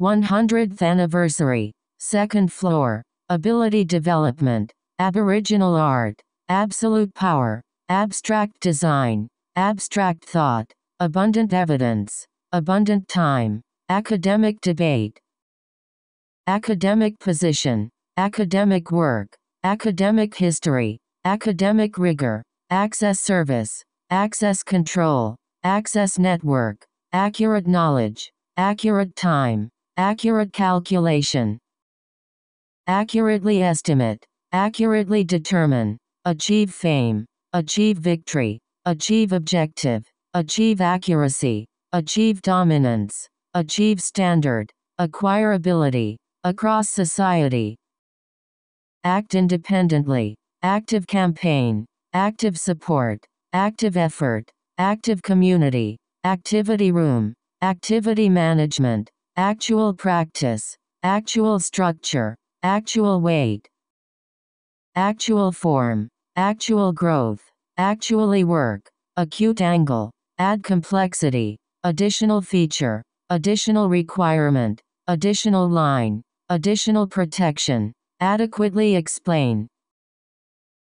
100th anniversary, second floor, ability development, aboriginal art, absolute power, abstract design, abstract thought, abundant evidence, abundant time, academic debate, academic position, academic work, academic history, academic rigor, access service, access control, access network, accurate knowledge, accurate time, Accurate calculation. Accurately estimate. Accurately determine. Achieve fame. Achieve victory. Achieve objective. Achieve accuracy. Achieve dominance. Achieve standard. Acquire ability. Across society. Act independently. Active campaign. Active support. Active effort. Active community. Activity room. Activity management actual practice, actual structure, actual weight, actual form, actual growth, actually work, acute angle, add complexity, additional feature, additional requirement, additional line, additional protection, adequately explain,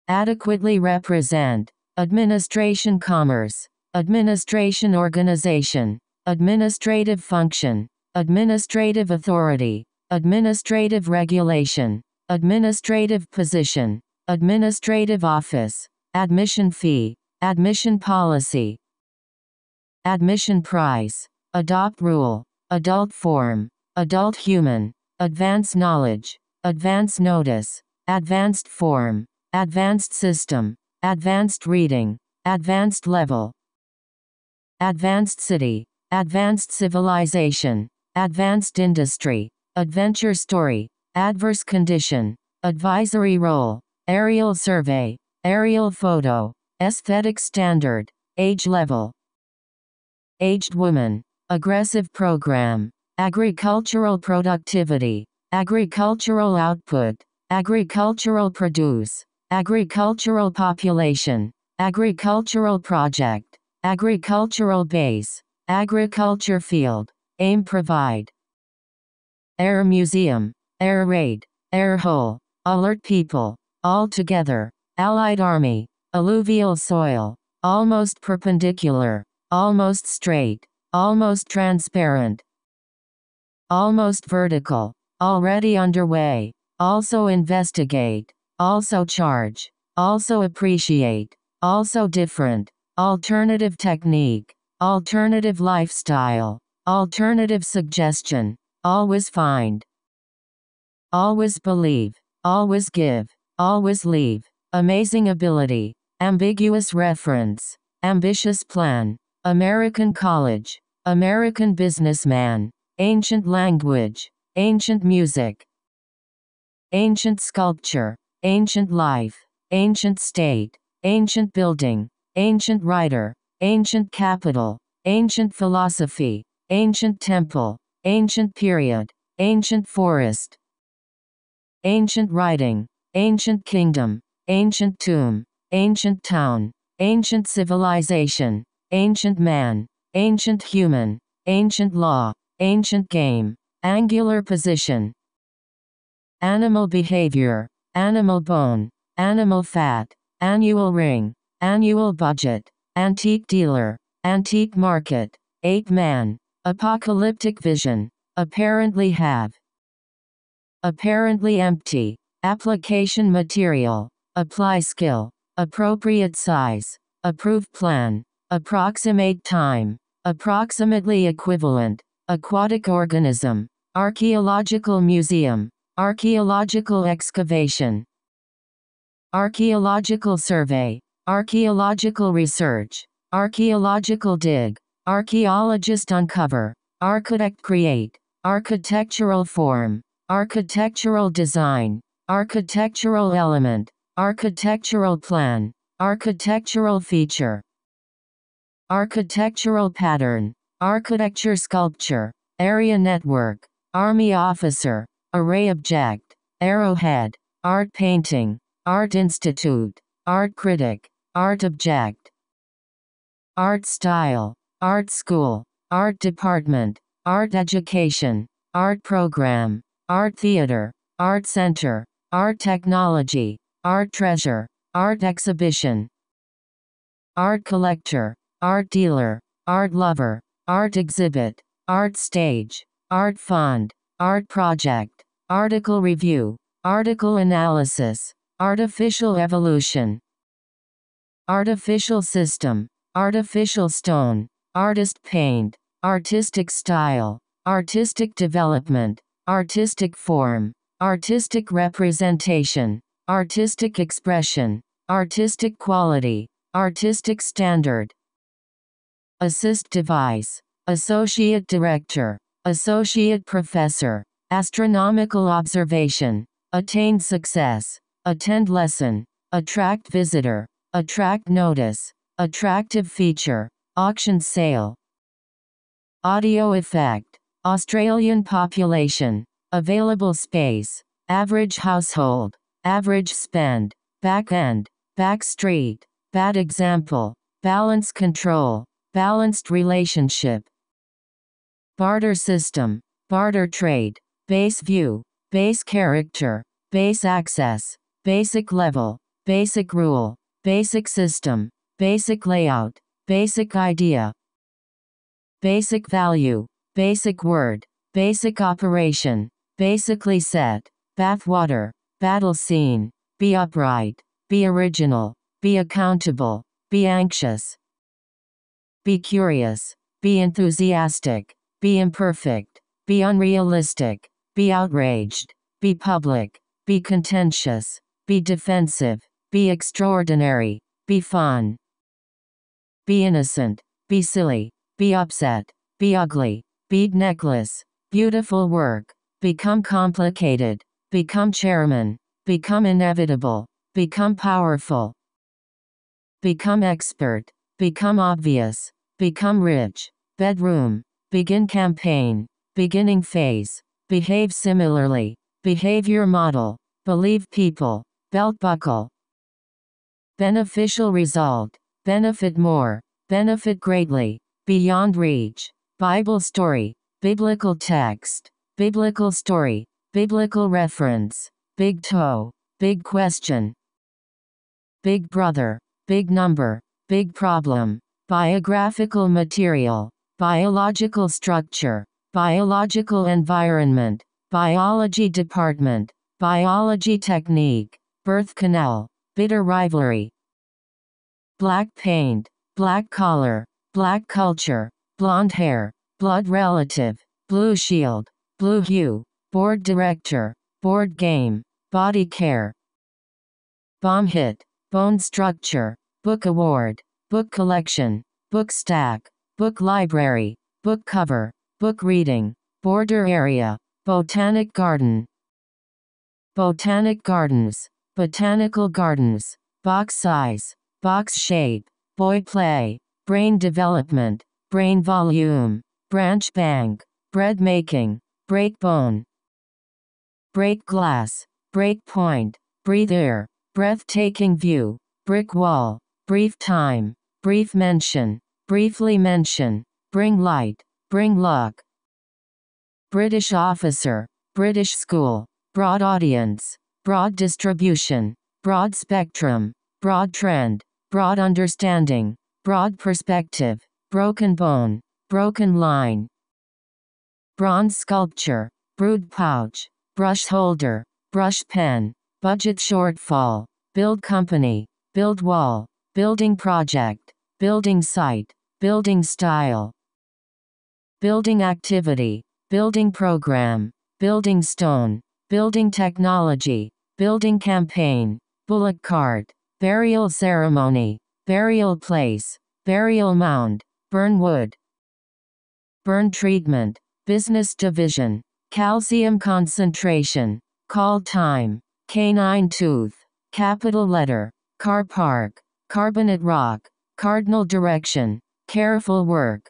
adequately represent, administration commerce, administration organization, administrative function, Administrative authority. Administrative regulation. Administrative position. Administrative office. Admission fee. Admission policy. Admission price. Adopt rule. Adult form. Adult human. Advance knowledge. Advance notice. Advanced form. Advanced system. Advanced reading. Advanced level. Advanced city. Advanced civilization advanced industry, adventure story, adverse condition, advisory role, aerial survey, aerial photo, aesthetic standard, age level, aged woman, aggressive program, agricultural productivity, agricultural output, agricultural produce, agricultural population, agricultural project, agricultural base, agriculture field, AIM provide. Air Museum, Air Raid, Air Hole, Alert People, All Together, Allied Army, Alluvial Soil, Almost Perpendicular, Almost Straight, Almost Transparent, Almost Vertical, Already Underway, Also Investigate, Also Charge, Also Appreciate, Also Different, Alternative Technique, Alternative Lifestyle, Alternative suggestion. Always find. Always believe. Always give. Always leave. Amazing ability. Ambiguous reference. Ambitious plan. American college. American businessman. Ancient language. Ancient music. Ancient sculpture. Ancient life. Ancient state. Ancient building. Ancient writer. Ancient capital. Ancient philosophy. Ancient temple, ancient period, ancient forest, ancient writing, ancient kingdom, ancient tomb, ancient town, ancient civilization, ancient man, ancient human, ancient law, ancient game, angular position, animal behavior, animal bone, animal fat, annual ring, annual budget, antique dealer, antique market, ape man, Apocalyptic vision. Apparently have. Apparently empty. Application material. Apply skill. Appropriate size. Approved plan. Approximate time. Approximately equivalent. Aquatic organism. Archaeological museum. Archaeological excavation. Archaeological survey. Archaeological research. Archaeological dig. Archaeologist uncover. Architect create. Architectural form. Architectural design. Architectural element. Architectural plan. Architectural feature. Architectural pattern. Architecture sculpture. Area network. Army officer. Array object. Arrowhead. Art painting. Art institute. Art critic. Art object. Art style. Art School, Art Department, Art Education, Art Program, Art Theater, Art Center, Art Technology, Art Treasure, Art Exhibition, Art Collector, Art Dealer, Art Lover, Art Exhibit, Art Stage, Art Fund, Art Project, Article Review, Article Analysis, Artificial Evolution, Artificial System, Artificial Stone, Artist paint. Artistic style. Artistic development. Artistic form. Artistic representation. Artistic expression. Artistic quality. Artistic standard. Assist device. Associate director. Associate professor. Astronomical observation. Attain success. Attend lesson. Attract visitor. Attract notice. Attractive feature. Auction sale. Audio effect. Australian population. Available space. Average household. Average spend. Back end. Back street. Bad example. Balance control. Balanced relationship. Barter system. Barter trade. Base view. Base character. Base access. Basic level. Basic rule. Basic system. Basic layout. Basic idea. Basic value. Basic word. Basic operation. Basically said. Bathwater. Battle scene. Be upright. Be original. Be accountable. Be anxious. Be curious. Be enthusiastic. Be imperfect. Be unrealistic. Be outraged. Be public. Be contentious. Be defensive. Be extraordinary. Be fun be innocent, be silly, be upset, be ugly, bead necklace, beautiful work, become complicated, become chairman, become inevitable, become powerful, become expert, become obvious, become rich, bedroom, begin campaign, beginning phase, behave similarly, behavior model, believe people, belt buckle, beneficial result, benefit more, benefit greatly, beyond reach, Bible story, biblical text, biblical story, biblical reference, big toe, big question, big brother, big number, big problem, biographical material, biological structure, biological environment, biology department, biology technique, birth canal, bitter rivalry, black paint, black collar, black culture, blonde hair, blood relative, blue shield, blue hue, board director, board game, body care, bomb hit, bone structure, book award, book collection, book stack, book library, book cover, book reading, border area, botanic garden, botanic gardens, botanical gardens, box size, box shape, boy play, brain development, brain volume, branch bank, bread making, break bone, break glass, break point, breathe air, breathtaking view, brick wall, brief time, brief mention, briefly mention, bring light, bring luck. British officer, British school, broad audience, broad distribution, broad spectrum, broad trend, broad understanding, broad perspective, broken bone, broken line. Bronze sculpture, brood pouch, brush holder, brush pen, budget shortfall, build company, build wall, building project, building site, building style, building activity, building program, building stone, building technology, building campaign, bullet card burial ceremony, burial place, burial mound, burn wood, burn treatment, business division, calcium concentration, call time, canine tooth, capital letter, car park, carbonate rock, cardinal direction, careful work,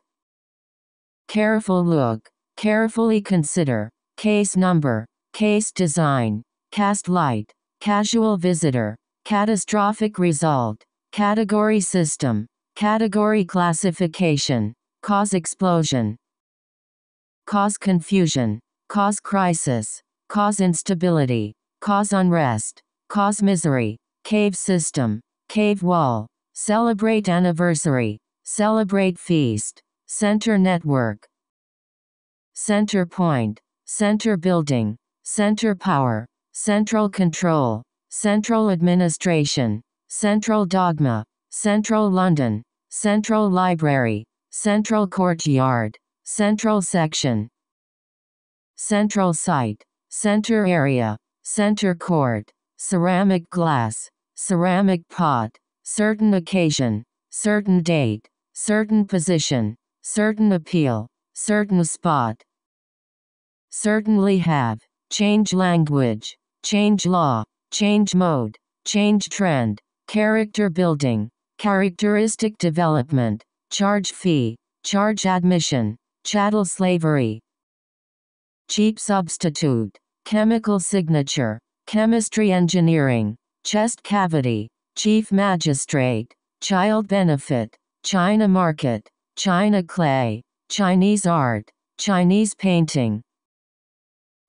careful look, carefully consider, case number, case design, cast light, casual visitor, Catastrophic result. Category system. Category classification. Cause explosion. Cause confusion. Cause crisis. Cause instability. Cause unrest. Cause misery. Cave system. Cave wall. Celebrate anniversary. Celebrate feast. Center network. Center point. Center building. Center power. Central control. Central Administration, Central Dogma, Central London, Central Library, Central Courtyard, Central Section, Central Site, Center Area, Center Court, Ceramic Glass, Ceramic Pot, Certain Occasion, Certain Date, Certain Position, Certain Appeal, Certain Spot. Certainly have, change language, change law, change mode, change trend, character building, characteristic development, charge fee, charge admission, chattel slavery, cheap substitute, chemical signature, chemistry engineering, chest cavity, chief magistrate, child benefit, China market, China clay, Chinese art, Chinese painting,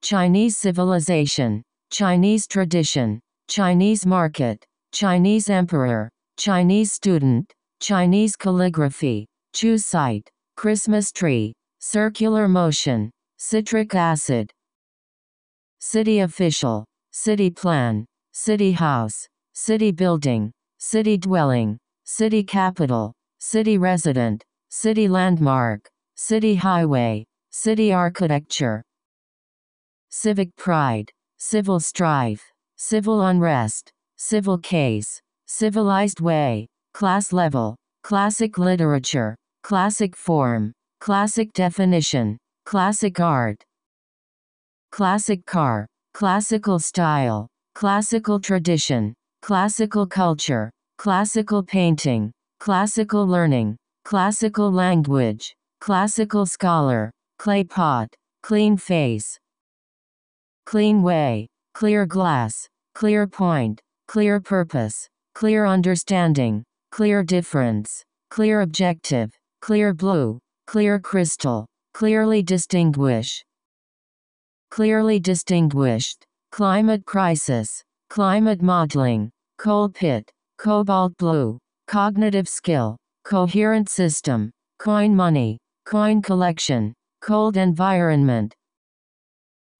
Chinese civilization, Chinese tradition, Chinese market, Chinese emperor, Chinese student, Chinese calligraphy, Choose site, Christmas tree, circular motion, citric acid, city official, city plan, city house, city building, city dwelling, city capital, city resident, city landmark, city highway, city architecture, civic pride civil strife, civil unrest, civil case, civilized way, class level, classic literature, classic form, classic definition, classic art, classic car, classical style, classical tradition, classical culture, classical painting, classical learning, classical language, classical scholar, clay pot, clean face, clean way, clear glass, clear point, clear purpose, clear understanding, clear difference, clear objective, clear blue, clear crystal, clearly distinguish. Clearly distinguished, climate crisis, climate modeling, coal pit, cobalt blue, cognitive skill, coherent system, coin money, coin collection, cold environment,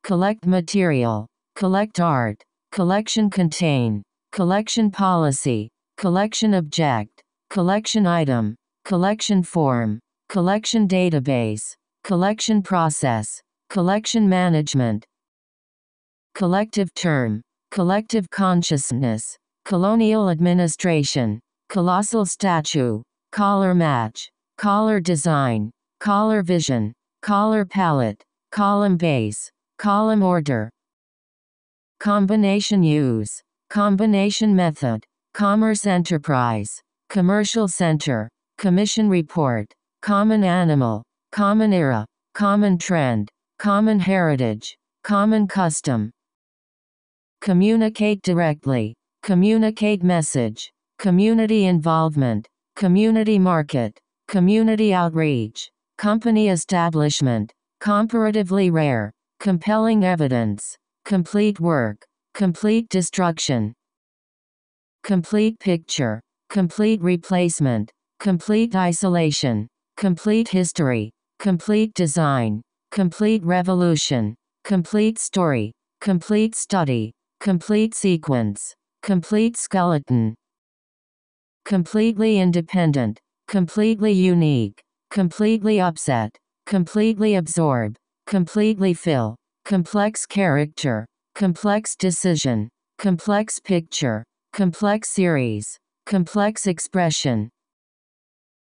collect material, collect art, collection contain, collection policy, collection object, collection item, collection form, collection database, collection process, collection management, collective term, collective consciousness, colonial administration, colossal statue, collar match, collar design, collar vision, collar palette, column base, Column order. Combination use. Combination method. Commerce enterprise. Commercial center. Commission report. Common animal. Common era. Common trend. Common heritage. Common custom. Communicate directly. Communicate message. Community involvement. Community market. Community outreach. Company establishment. Comparatively rare compelling evidence, complete work, complete destruction, complete picture, complete replacement, complete isolation, complete history, complete design, complete revolution, complete story, complete study, complete sequence, complete skeleton, completely independent, completely unique, completely upset, completely absorb, completely fill, complex character, complex decision, complex picture, complex series, complex expression,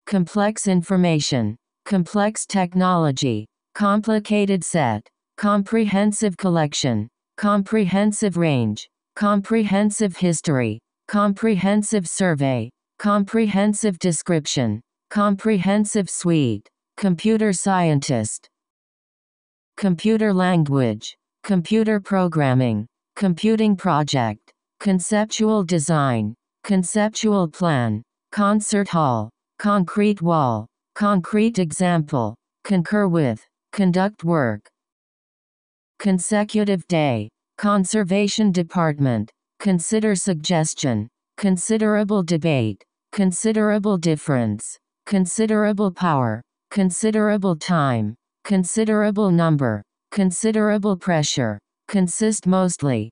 complex information, complex technology, complicated set, comprehensive collection, comprehensive range, comprehensive history, comprehensive survey, comprehensive description, comprehensive suite, computer scientist, computer language, computer programming, computing project, conceptual design, conceptual plan, concert hall, concrete wall, concrete example, concur with, conduct work. Consecutive day, conservation department, consider suggestion, considerable debate, considerable difference, considerable power, considerable time, Considerable number. Considerable pressure. Consist mostly.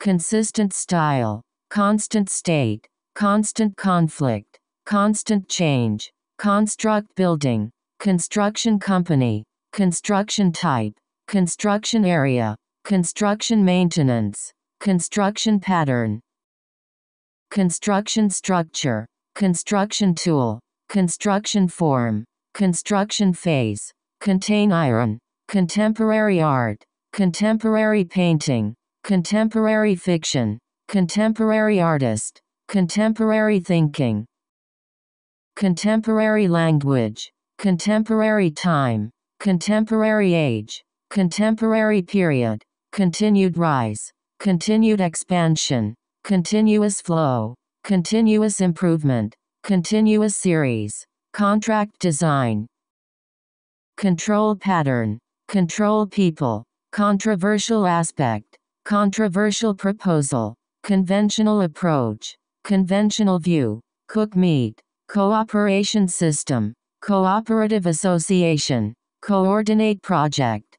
Consistent style. Constant state. Constant conflict. Constant change. Construct building. Construction company. Construction type. Construction area. Construction maintenance. Construction pattern. Construction structure. Construction tool. Construction form. Construction phase contain iron, contemporary art, contemporary painting, contemporary fiction, contemporary artist, contemporary thinking, contemporary language, contemporary time, contemporary age, contemporary period, continued rise, continued expansion, continuous flow, continuous improvement, continuous series, contract design, control pattern, control people, controversial aspect, controversial proposal, conventional approach, conventional view, cook meat, cooperation system, cooperative association, coordinate project,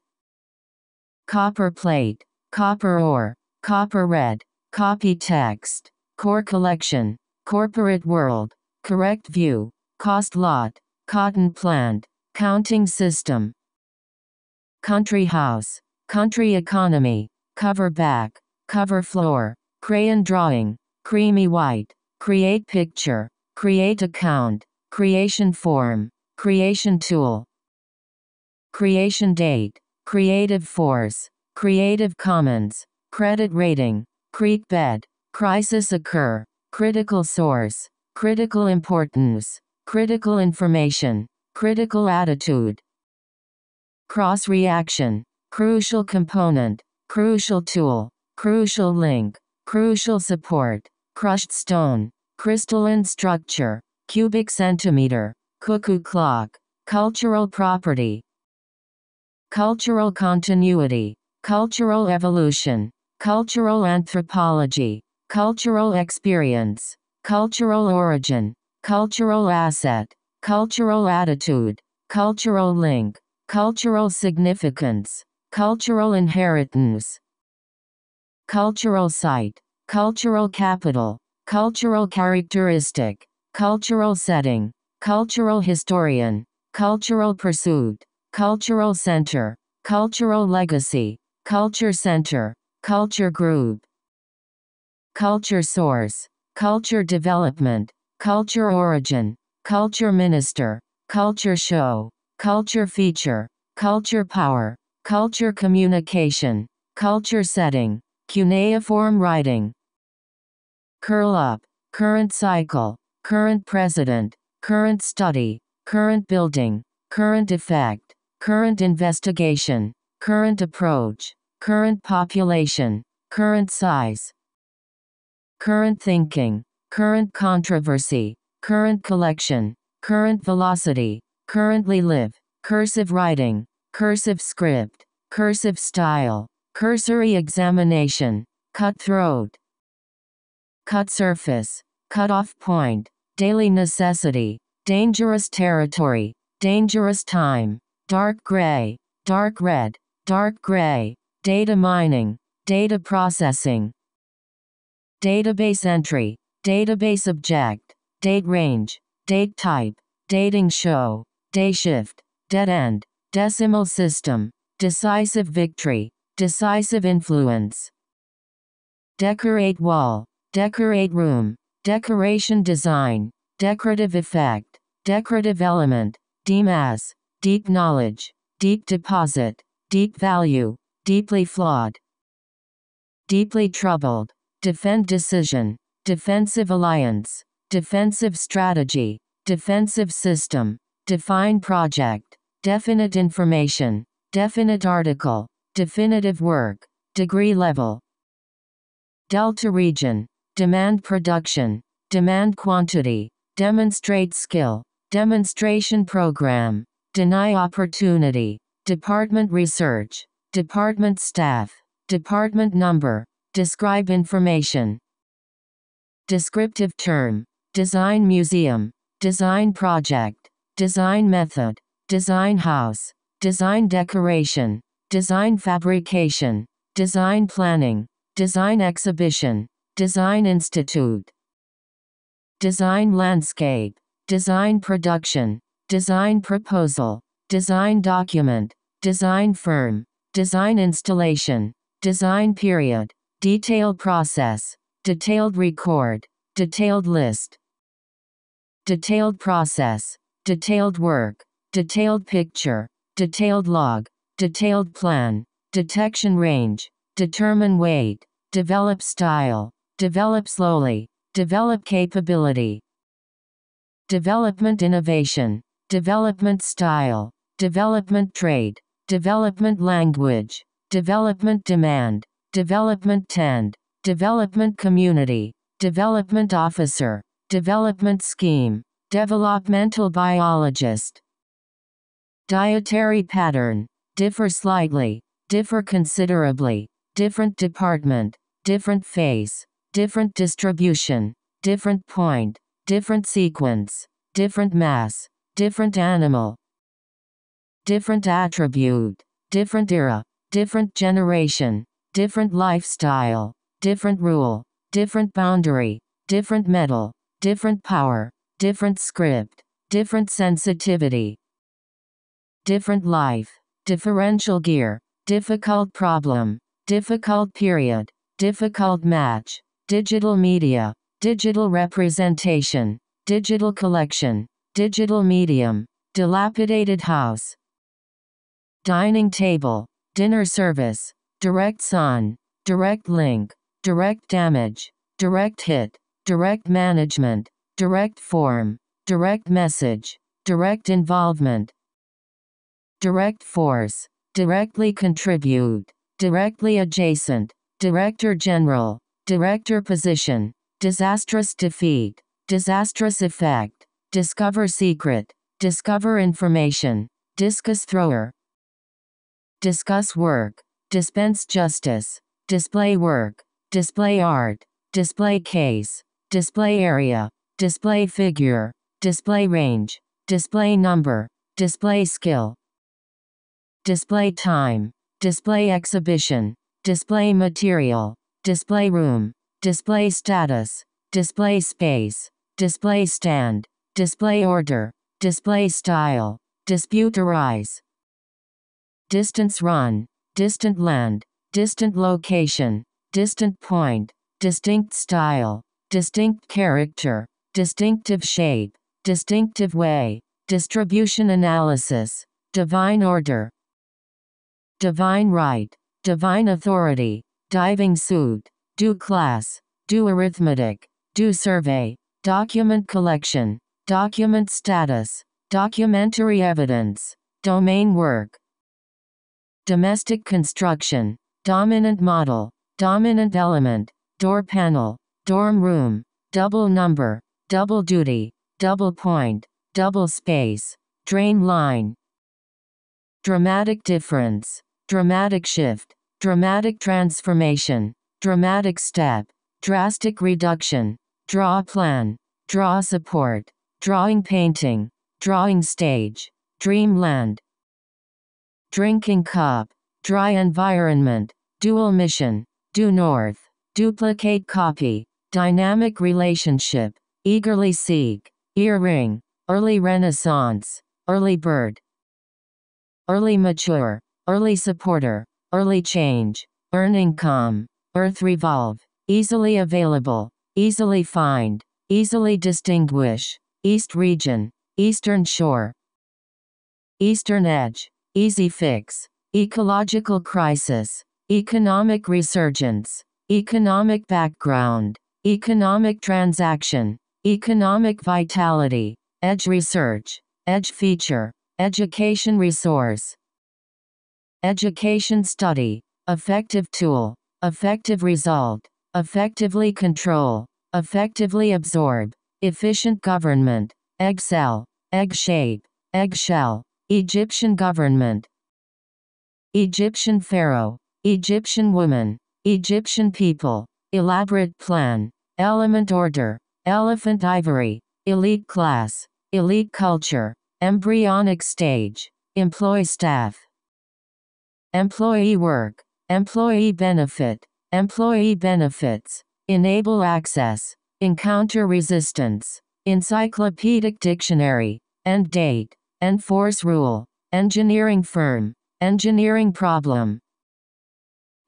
copper plate, copper ore, copper red, copy text, core collection, corporate world, correct view, cost lot, cotton plant, Counting system. Country house. Country economy. Cover back. Cover floor. Crayon drawing. Creamy white. Create picture. Create account. Creation form. Creation tool. Creation date. Creative force. Creative commons. Credit rating. Creek bed. Crisis occur. Critical source. Critical importance. Critical information. Critical attitude. Cross reaction. Crucial component. Crucial tool. Crucial link. Crucial support. Crushed stone. Crystalline structure. Cubic centimeter. Cuckoo clock. Cultural property. Cultural continuity. Cultural evolution. Cultural anthropology. Cultural experience. Cultural origin. Cultural asset cultural attitude, cultural link, cultural significance, cultural inheritance, cultural site, cultural capital, cultural characteristic, cultural setting, cultural historian, cultural pursuit, cultural center, cultural legacy, culture center, culture group, culture source, culture development, culture origin, Culture Minister, Culture Show, Culture Feature, Culture Power, Culture Communication, Culture Setting, Cuneiform Writing. Curl Up, Current Cycle, Current President, Current Study, Current Building, Current Effect, Current Investigation, Current Approach, Current Population, Current Size. Current Thinking, Current Controversy, current collection, current velocity, currently live, cursive writing, cursive script, cursive style, cursory examination, cutthroat, cut surface, Cut off point, daily necessity, dangerous territory, dangerous time, dark gray, dark red, dark gray, data mining, data processing, database entry, database object, date range, date type, dating show, day shift, dead end, decimal system, decisive victory, decisive influence. Decorate wall, decorate room, decoration design, decorative effect, decorative element, deem as, deep knowledge, deep deposit, deep value, deeply flawed, deeply troubled, defend decision, defensive alliance, defensive strategy, defensive system, define project, definite information, definite article, definitive work, degree level. Delta region, demand production, demand quantity, demonstrate skill, demonstration program, deny opportunity, department research, department staff, department number, describe information. Descriptive term, Design Museum, Design Project, Design Method, Design House, Design Decoration, Design Fabrication, Design Planning, Design Exhibition, Design Institute, Design Landscape, Design Production, Design Proposal, Design Document, Design Firm, Design Installation, Design Period, Detail Process, Detailed Record, Detailed List, detailed process, detailed work, detailed picture, detailed log, detailed plan, detection range, determine weight, develop style, develop slowly, develop capability, development innovation, development style, development trade, development language, development demand, development tend, development community, development officer, Development scheme. Developmental biologist. Dietary pattern. Differ slightly. Differ considerably. Different department. Different phase. Different distribution. Different point. Different sequence. Different mass. Different animal. Different attribute. Different era. Different generation. Different lifestyle. Different rule. Different boundary. Different metal different power, different script, different sensitivity, different life, differential gear, difficult problem, difficult period, difficult match, digital media, digital representation, digital collection, digital medium, dilapidated house, dining table, dinner service, direct sun, direct link, direct damage, direct hit, direct management, direct form, direct message, direct involvement, direct force, directly contribute, directly adjacent, director general, director position, disastrous defeat, disastrous effect, discover secret, discover information, discus thrower, discuss work, dispense justice, display work, display art, display case, display area, display figure, display range, display number, display skill, display time, display exhibition, display material, display room, display status, display space, display stand, display order, display style, dispute arise, distance run, distant land, distant location, distant point, distinct style, distinct character, distinctive shape, distinctive way, distribution analysis, divine order, divine right, divine authority, diving suit, due class, due arithmetic, due survey, document collection, document status, documentary evidence, domain work, domestic construction, dominant model, dominant element, door panel, dorm room, double number, double duty, double point, double space, drain line. Dramatic difference, dramatic shift, dramatic transformation, dramatic step, drastic reduction, draw plan, draw support, drawing painting, drawing stage, dreamland. Drinking cup, dry environment, dual mission, due north, duplicate copy, Dynamic relationship. Eagerly seek. Earring. Early renaissance. Early bird. Early mature. Early supporter. Early change. Earning calm. Earth revolve. Easily available. Easily find. Easily distinguish. East region. Eastern shore. Eastern edge. Easy fix. Ecological crisis. Economic resurgence. Economic background. Economic transaction. Economic vitality. Edge research. Edge feature. Education resource. Education study. Effective tool. Effective result. Effectively control. Effectively absorb. Efficient government. Egg cell. Egg shape. Eggshell. Egyptian government. Egyptian pharaoh. Egyptian woman. Egyptian people. Elaborate plan. Element order. Elephant ivory. Elite class. Elite culture. Embryonic stage. Employ staff. Employee work. Employee benefit. Employee benefits. Enable access. Encounter resistance. Encyclopedic dictionary. End date. End force rule. Engineering firm. Engineering problem.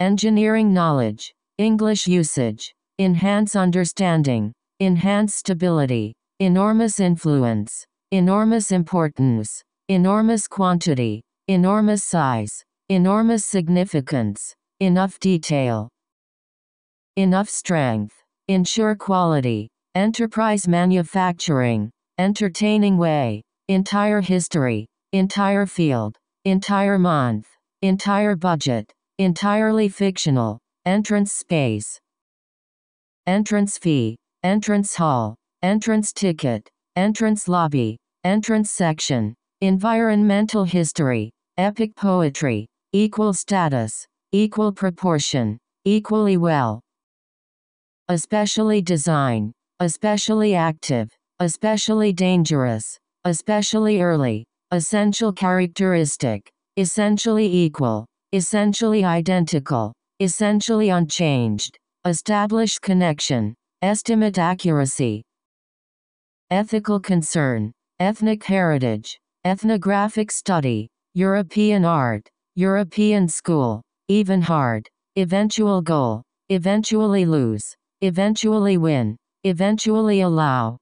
Engineering knowledge. English usage. Enhance understanding. Enhance stability. Enormous influence. Enormous importance. Enormous quantity. Enormous size. Enormous significance. Enough detail. Enough strength. Ensure quality. Enterprise manufacturing. Entertaining way. Entire history. Entire field. Entire month. Entire budget. Entirely fictional entrance space, entrance fee, entrance hall, entrance ticket, entrance lobby, entrance section, environmental history, epic poetry, equal status, equal proportion, equally well. Especially design, especially active, especially dangerous, especially early, essential characteristic, essentially equal, essentially identical, essentially unchanged. Establish connection. Estimate accuracy. Ethical concern. Ethnic heritage. Ethnographic study. European art. European school. Even hard. Eventual goal. Eventually lose. Eventually win. Eventually allow.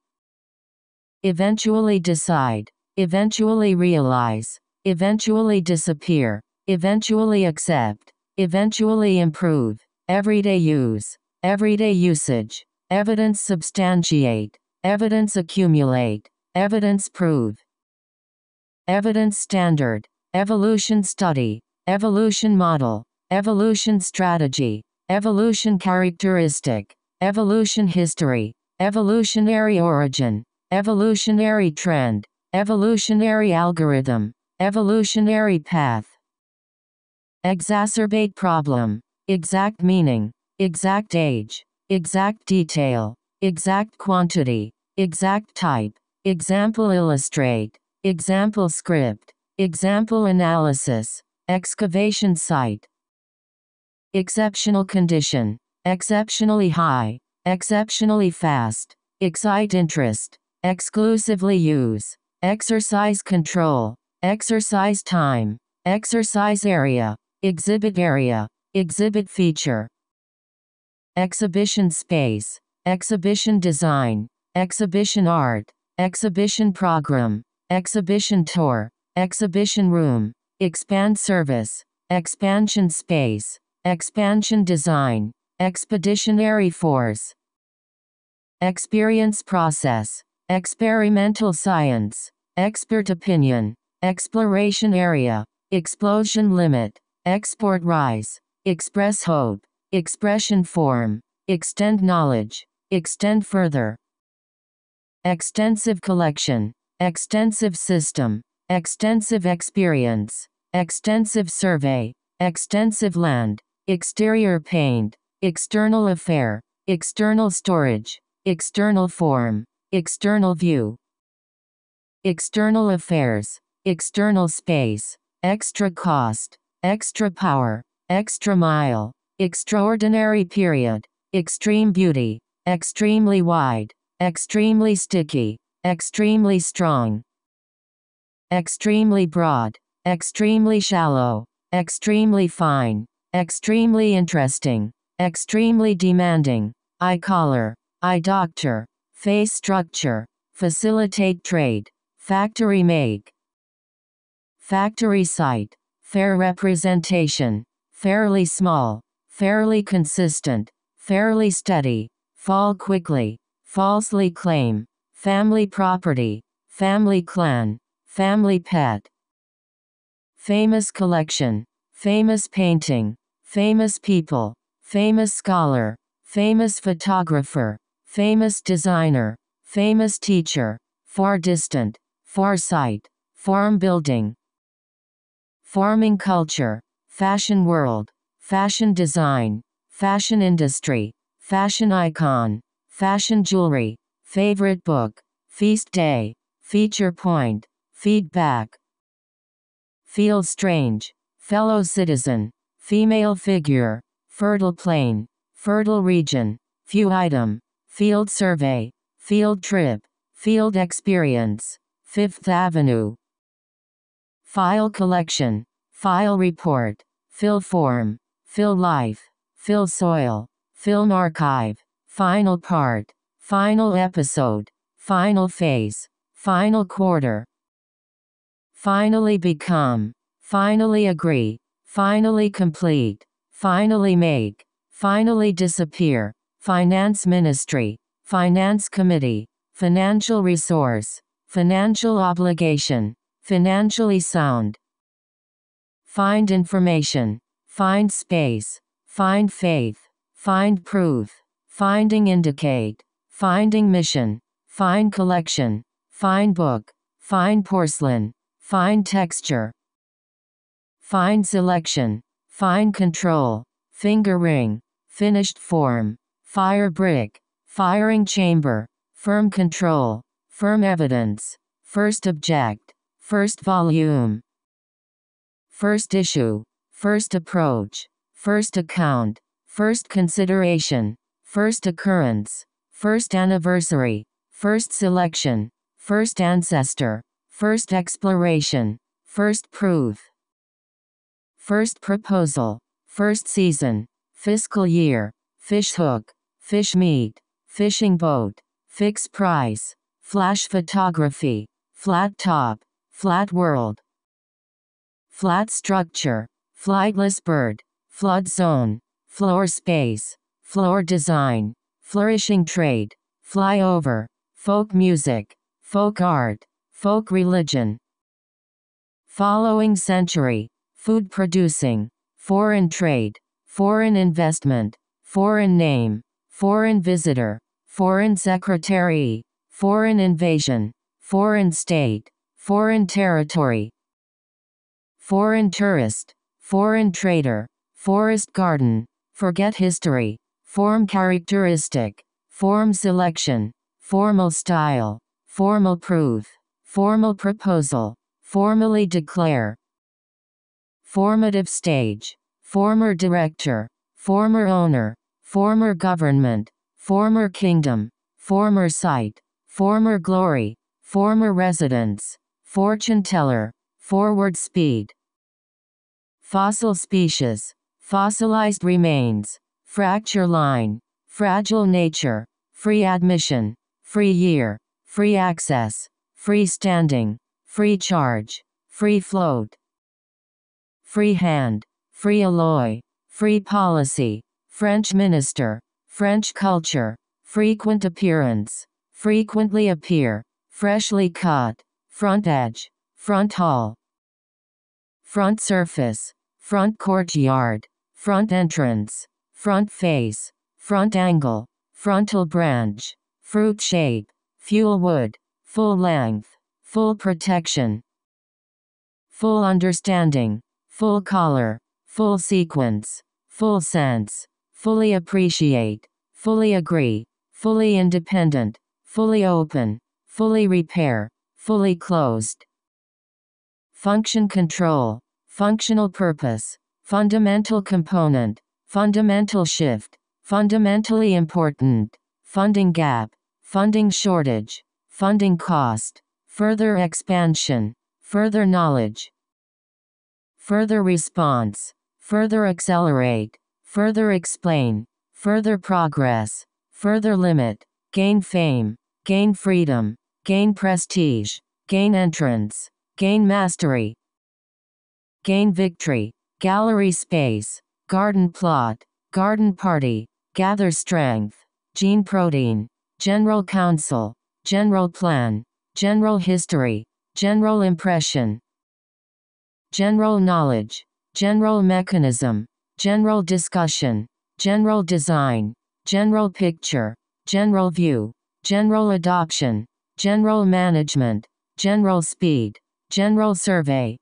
Eventually decide. Eventually realize. Eventually disappear. Eventually accept. Eventually improve. Everyday use. Everyday usage. Evidence substantiate. Evidence accumulate. Evidence prove. Evidence standard. Evolution study. Evolution model. Evolution strategy. Evolution characteristic. Evolution history. Evolutionary origin. Evolutionary trend. Evolutionary algorithm. Evolutionary path. Exacerbate problem. Exact meaning. Exact age. Exact detail. Exact quantity. Exact type. Example illustrate. Example script. Example analysis. Excavation site. Exceptional condition. Exceptionally high. Exceptionally fast. Excite interest. Exclusively use. Exercise control. Exercise time. Exercise area. Exhibit area. Exhibit feature. Exhibition space. Exhibition design. Exhibition art. Exhibition program. Exhibition tour. Exhibition room. Expand service. Expansion space. Expansion design. Expeditionary force. Experience process. Experimental science. Expert opinion. Exploration area. Explosion limit. Export rise. Express hope. Expression form. Extend knowledge. Extend further. Extensive collection. Extensive system. Extensive experience. Extensive survey. Extensive land. Exterior paint. External affair. External storage. External form. External view. External affairs. External space. Extra cost. Extra power. Extra mile. Extraordinary period. Extreme beauty. Extremely wide. Extremely sticky. Extremely strong. Extremely broad. Extremely shallow. Extremely fine. Extremely interesting. Extremely demanding. Eye collar. Eye doctor. Face structure. Facilitate trade. Factory make. Factory site fair representation, fairly small, fairly consistent, fairly steady, fall quickly, falsely claim, family property, family clan, family pet. Famous collection, famous painting, famous people, famous scholar, famous photographer, famous designer, famous teacher, far distant, far sight, farm building, farming culture, fashion world, fashion design, fashion industry, fashion icon, fashion jewelry, favorite book, feast day, feature point, feedback. Feel strange, fellow citizen, female figure, fertile plain, fertile region, few item, field survey, field trip, field experience, Fifth Avenue. File collection. File report. Fill form. Fill life. Fill soil. Film archive. Final part. Final episode. Final phase. Final quarter. Finally become. Finally agree. Finally complete. Finally make. Finally disappear. Finance Ministry. Finance Committee. Financial resource. Financial obligation. Financially sound. Find information. Find space. Find faith. Find proof. Finding indicate. Finding mission. Find collection. Find book. Find porcelain. Find texture. Find selection. Find control. Finger ring. Finished form. Fire brick. Firing chamber. Firm control. Firm evidence. First object. First volume. First issue. First approach. First account. First consideration. First occurrence. First anniversary. First selection. First ancestor. First exploration. First proof. First proposal. First season. Fiscal year. Fish hook. Fish meat. Fishing boat. Fixed price. Flash photography. Flat top flat world, flat structure, flightless bird, flood zone, floor space, floor design, flourishing trade, flyover, folk music, folk art, folk religion. Following century, food producing, foreign trade, foreign investment, foreign name, foreign visitor, foreign secretary, foreign invasion, foreign state, foreign territory, foreign tourist, foreign trader, forest garden, forget history, form characteristic, form selection, formal style, formal proof, formal proposal, formally declare, formative stage, former director, former owner, former government, former kingdom, former site, former glory, former residence, fortune teller, forward speed. Fossil species, fossilized remains, fracture line, fragile nature, free admission, free year, free access, free standing, free charge, free float, free hand, free alloy, free policy, French minister, French culture, frequent appearance, frequently appear, freshly cut front edge, front hall, front surface, front courtyard, front entrance, front face, front angle, frontal branch, fruit shape, fuel wood, full length, full protection, full understanding, full color, full sequence, full sense, fully appreciate, fully agree, fully independent, fully open, fully repair, fully closed. Function control, functional purpose, fundamental component, fundamental shift, fundamentally important, funding gap, funding shortage, funding cost, further expansion, further knowledge, further response, further accelerate, further explain, further progress, further limit, gain fame, gain freedom, gain prestige, gain entrance, gain mastery, gain victory, gallery space, garden plot, garden party, gather strength, gene protein, general counsel, general plan, general history, general impression, general knowledge, general mechanism, general discussion, general design, general picture, general view, general adoption, general management, general speed, general survey,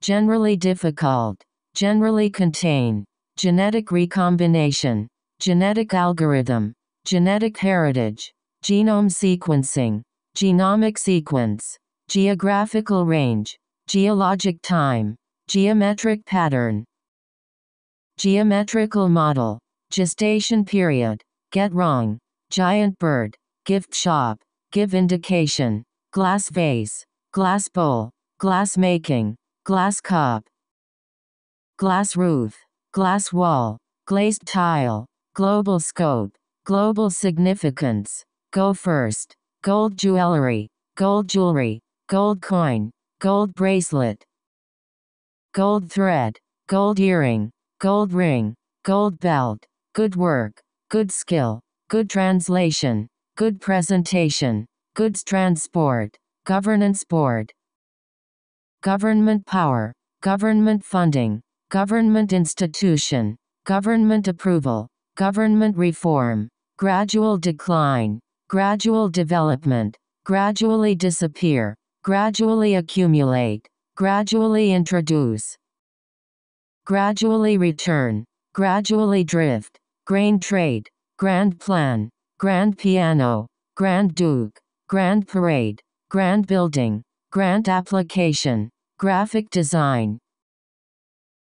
generally difficult, generally contain, genetic recombination, genetic algorithm, genetic heritage, genome sequencing, genomic sequence, geographical range, geologic time, geometric pattern, geometrical model, gestation period, get wrong, giant bird, gift shop, give indication, glass vase, glass bowl, glass making, glass cup, glass roof, glass wall, glazed tile, global scope, global significance, go first, gold jewelry, gold jewelry, gold coin, gold bracelet, gold thread, gold earring, gold ring, gold belt, good work, good skill, good translation, Good Presentation, Goods Transport, Governance Board, Government Power, Government Funding, Government Institution, Government Approval, Government Reform, Gradual Decline, Gradual Development, Gradually Disappear, Gradually Accumulate, Gradually Introduce, Gradually Return, Gradually Drift, Grain Trade, Grand Plan, Grand Piano, Grand Duke, Grand Parade, Grand Building, Grant Application, Graphic Design,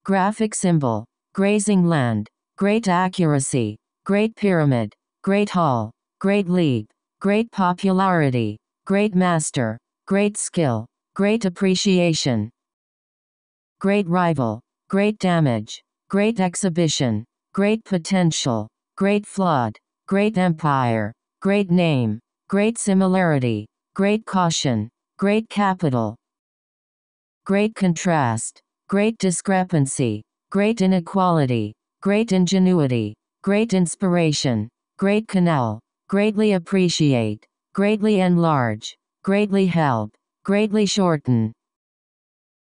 Graphic Symbol, Grazing Land, Great Accuracy, Great Pyramid, Great Hall, Great leap, Great Popularity, Great Master, Great Skill, Great Appreciation, Great Rival, Great Damage, Great Exhibition, Great Potential, Great Flawed, great empire, great name, great similarity, great caution, great capital, great contrast, great discrepancy, great inequality, great ingenuity, great inspiration, great canal, greatly appreciate, greatly enlarge, greatly help, greatly shorten.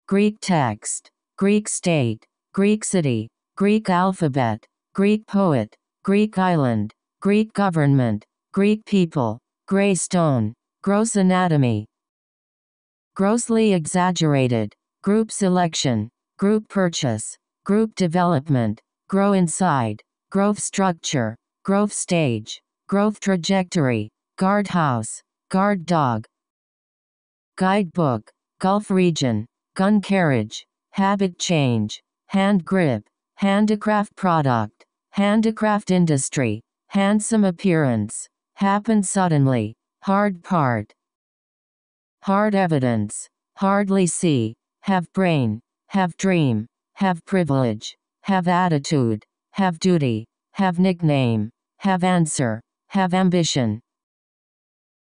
Greek text, Greek state, Greek city, Greek alphabet, Greek poet, Greek island, Greek government, Greek people, gray stone, gross anatomy, grossly exaggerated, group selection, group purchase, group development, grow inside, growth structure, growth stage, growth trajectory, guard house, guard dog, guidebook, Gulf region, gun carriage, habit change, hand grip, handicraft product, handicraft industry, Handsome appearance. Happened suddenly. Hard part. Hard evidence. Hardly see. Have brain. Have dream. Have privilege. Have attitude. Have duty. Have nickname. Have answer. Have ambition.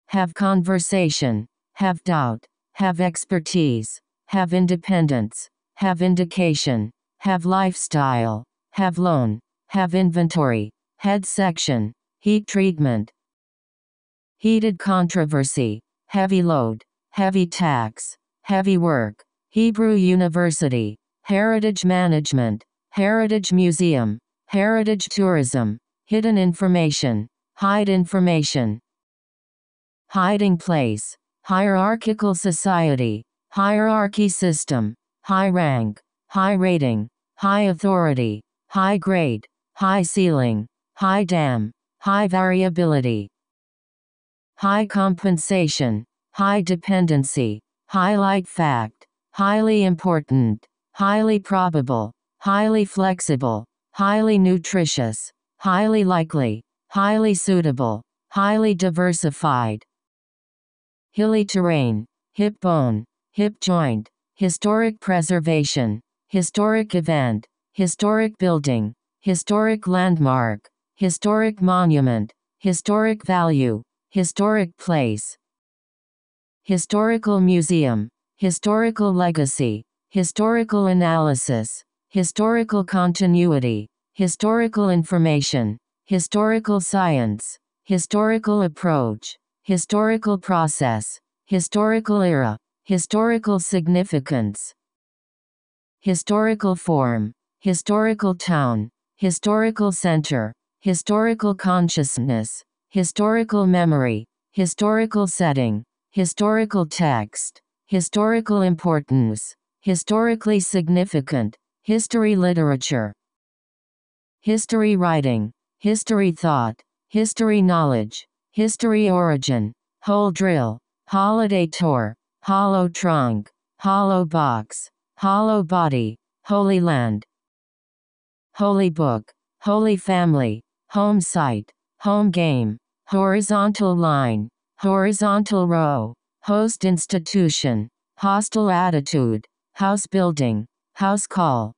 Have conversation. Have doubt. Have expertise. Have independence. Have indication. Have lifestyle. Have loan. Have inventory. Head section. Heat treatment. Heated controversy. Heavy load. Heavy tax. Heavy work. Hebrew University. Heritage management. Heritage museum. Heritage tourism. Hidden information. Hide information. Hiding place. Hierarchical society. Hierarchy system. High rank. High rating. High authority. High grade. High ceiling high dam, high variability, high compensation, high dependency, high light fact, highly important, highly probable, highly flexible, highly nutritious, highly likely, highly suitable, highly diversified. Hilly terrain, hip bone, hip joint, historic preservation, historic event, historic building, historic landmark, Historic monument. Historic value. Historic place. Historical museum. Historical legacy. Historical analysis. Historical continuity. Historical information. Historical science. Historical approach. Historical process. Historical era. Historical significance. Historical form. Historical town. Historical center historical consciousness, historical memory, historical setting, historical text, historical importance, historically significant, history literature, history writing, history thought, history knowledge, history origin, hole drill, holiday tour, hollow trunk, hollow box, hollow body, holy land, holy book, holy family, home site, home game, horizontal line, horizontal row, host institution, hostile attitude, house building, house call,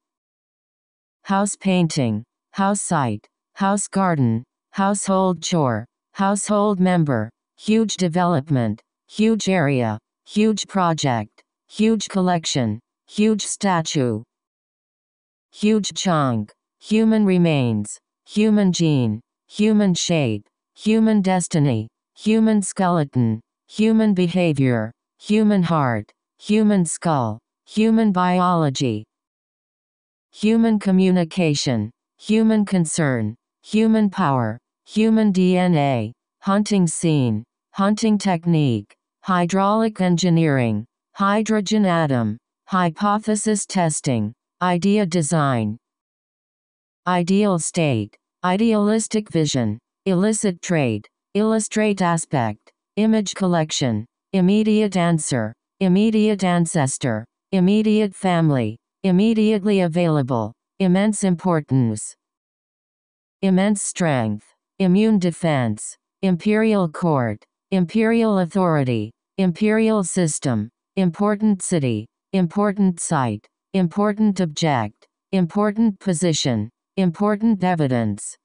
house painting, house site, house garden, household chore, household member, huge development, huge area, huge project, huge collection, huge statue, huge chunk, human remains, human gene, human shape, human destiny, human skeleton, human behavior, human heart, human skull, human biology, human communication, human concern, human power, human DNA, hunting scene, hunting technique, hydraulic engineering, hydrogen atom, hypothesis testing, idea design, Ideal state. Idealistic vision. Illicit trade. Illustrate aspect. Image collection. Immediate answer. Immediate ancestor. Immediate family. Immediately available. Immense importance. Immense strength. Immune defense. Imperial court. Imperial authority. Imperial system. Important city. Important site. Important object. Important position. Important evidence.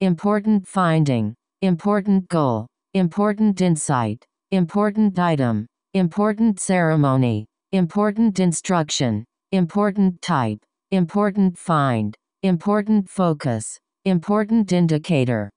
Important finding. Important goal. Important insight. Important item. Important ceremony. Important instruction. Important type. Important find. Important focus. Important indicator.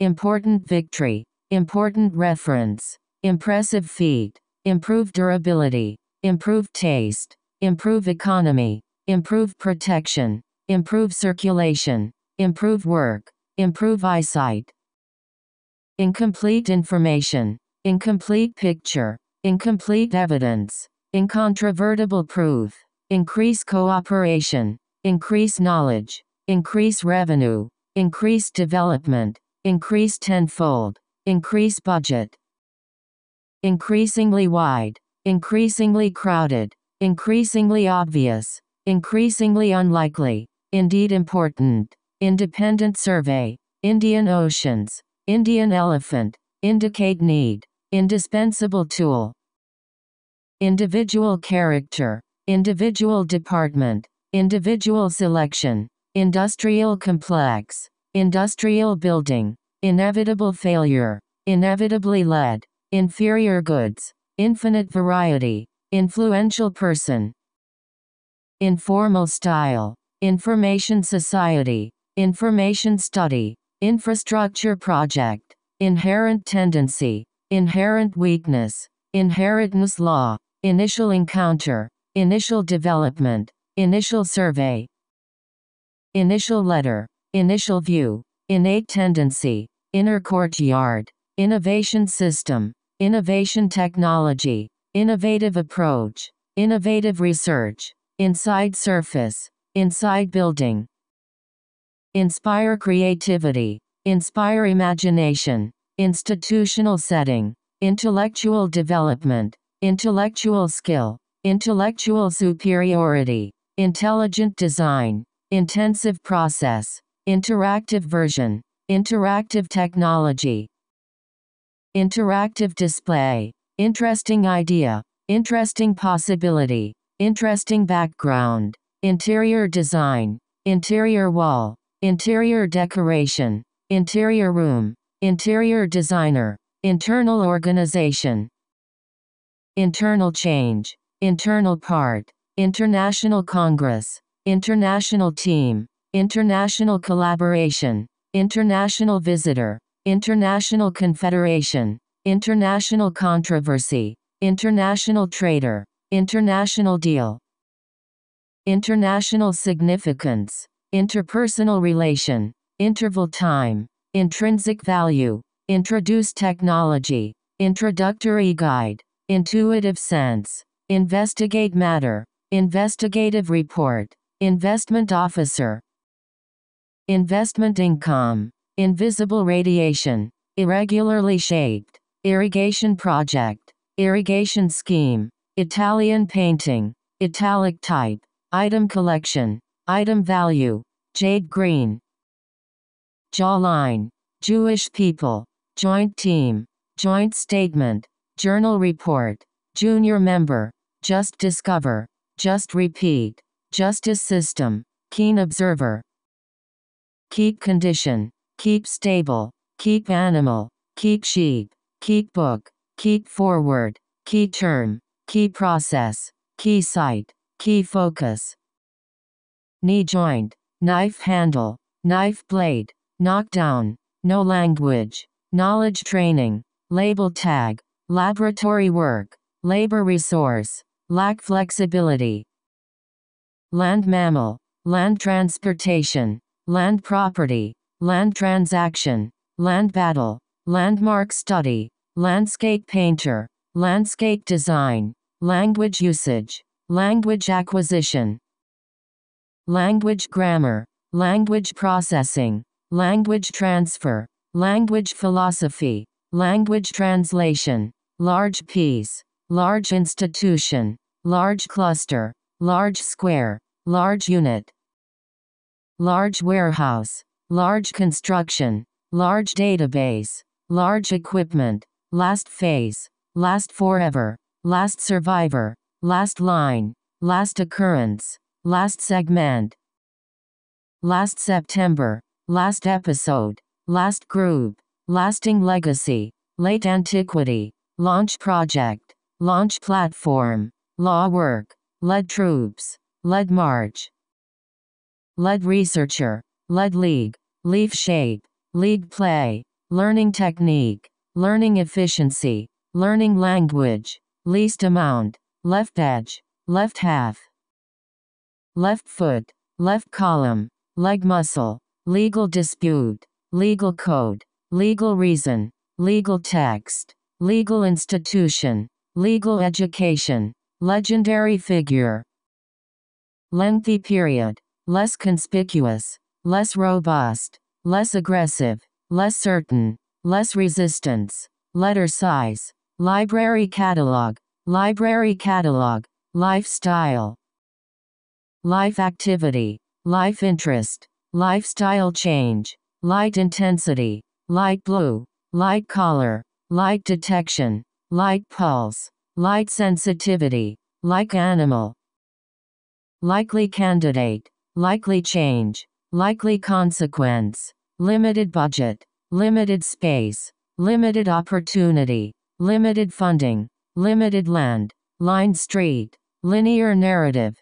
Important victory. Important reference. Impressive feat. Improve durability. Improve taste. Improve economy improve protection, improve circulation, improve work, improve eyesight. Incomplete information, incomplete picture, incomplete evidence, incontrovertible proof, increase cooperation, increase knowledge, increase revenue, increase development, increase tenfold, increase budget. Increasingly wide, increasingly crowded, increasingly obvious, Increasingly unlikely. Indeed important. Independent survey. Indian Oceans. Indian Elephant. Indicate need. Indispensable tool. Individual character. Individual department. Individual selection. Industrial complex. Industrial building. Inevitable failure. Inevitably led. Inferior goods. Infinite variety. Influential person informal style, information society, information study, infrastructure project, inherent tendency, inherent weakness, inheritance law, initial encounter, initial development, initial survey, initial letter, initial view, innate tendency, inner courtyard, innovation system, innovation technology, innovative approach, innovative research, Inside surface. Inside building. Inspire creativity. Inspire imagination. Institutional setting. Intellectual development. Intellectual skill. Intellectual superiority. Intelligent design. Intensive process. Interactive version. Interactive technology. Interactive display. Interesting idea. Interesting possibility. Interesting background. Interior design. Interior wall. Interior decoration. Interior room. Interior designer. Internal organization. Internal change. Internal part. International Congress. International team. International collaboration. International visitor. International confederation. International controversy. International trader. International deal. International significance. Interpersonal relation. Interval time. Intrinsic value. Introduce technology. Introductory guide. Intuitive sense. Investigate matter. Investigative report. Investment officer. Investment income. Invisible radiation. Irregularly shaped. Irrigation project. Irrigation scheme. Italian painting. Italic type. Item collection. Item value. Jade green. Jawline. Jewish people. Joint team. Joint statement. Journal report. Junior member. Just discover. Just repeat. Justice system. Keen observer. Keep condition. Keep stable. Keep animal. Keep sheep. Keep book. Keep forward. Key term. Key process. Key site. Key focus. Knee joint. Knife handle. Knife blade. Knockdown. No language. Knowledge training. Label tag. Laboratory work. Labor resource. Lack flexibility. Land mammal. Land transportation. Land property. Land transaction. Land battle. Landmark study. Landscape painter. Landscape design. Language usage. Language acquisition. Language grammar. Language processing. Language transfer. Language philosophy. Language translation. Large piece. Large institution. Large cluster. Large square. Large unit. Large warehouse. Large construction. Large database. Large equipment. Last phase. Last forever last survivor, last line, last occurrence, last segment, last September, last episode, last group, lasting legacy, late antiquity, launch project, launch platform, law work, lead troops, lead march, lead researcher, lead league, leaf shape, league play, learning technique, learning efficiency, learning language, least amount, left edge, left half, left foot, left column, leg muscle, legal dispute, legal code, legal reason, legal text, legal institution, legal education, legendary figure, lengthy period, less conspicuous, less robust, less aggressive, less certain, less resistance, letter size, Library Catalog, Library Catalog, Lifestyle, Life Activity, Life Interest, Lifestyle Change, Light Intensity, Light Blue, Light Color, Light Detection, Light Pulse, Light Sensitivity, Like Animal, Likely Candidate, Likely Change, Likely Consequence, Limited Budget, Limited Space, Limited Opportunity, limited funding, limited land, lined street, linear narrative,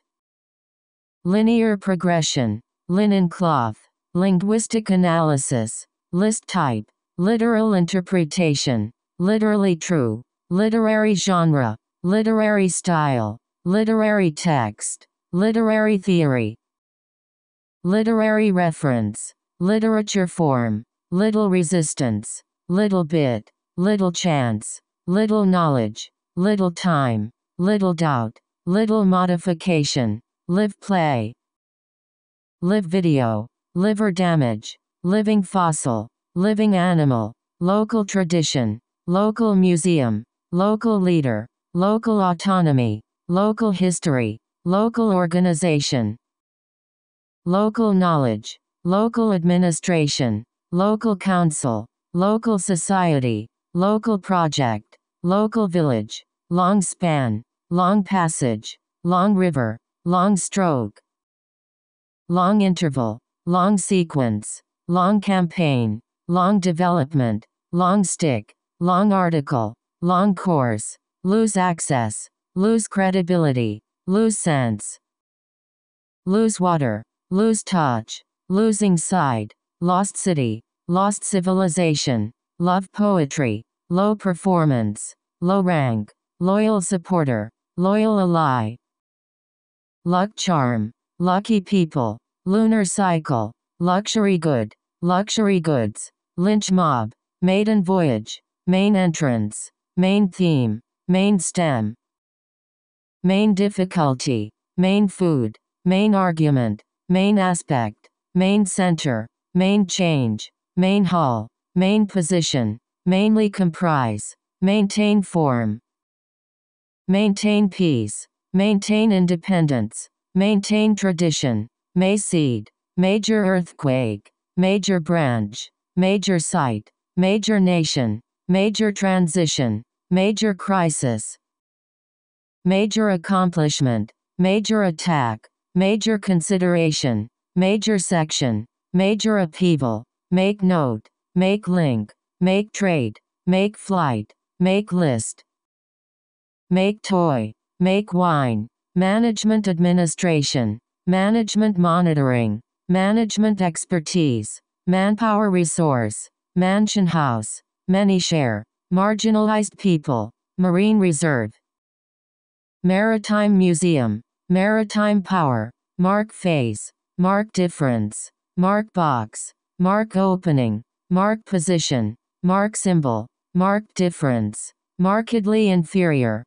linear progression, linen cloth, linguistic analysis, list type, literal interpretation, literally true, literary genre, literary style, literary text, literary theory, literary reference, literature form, little resistance, little bit, little chance, little knowledge, little time, little doubt, little modification, live play, live video, liver damage, living fossil, living animal, local tradition, local museum, local leader, local autonomy, local history, local organization, local knowledge, local administration, local council, local society, local project, local village, long span, long passage, long river, long stroke, long interval, long sequence, long campaign, long development, long stick, long article, long course, lose access, lose credibility, lose sense, lose water, lose touch, losing side, lost city, lost civilization, love poetry, low performance, low rank, loyal supporter, loyal ally. Luck charm, lucky people, lunar cycle, luxury good, luxury goods, lynch mob, maiden voyage, main entrance, main theme, main stem. Main difficulty, main food, main argument, main aspect, main center, main change, main hall, main position, mainly comprise, maintain form, maintain peace, maintain independence, maintain tradition, may seed, major earthquake, major branch, major site, major nation, major transition, major crisis, major accomplishment, major attack, major consideration, major section, major upheaval, make note, make link, Make trade. Make flight. Make list. Make toy. Make wine. Management administration. Management monitoring. Management expertise. Manpower resource. Mansion house. Many share. Marginalized people. Marine reserve. Maritime museum. Maritime power. Mark phase. Mark difference. Mark box. Mark opening. Mark position. Mark symbol. Mark difference. Markedly inferior.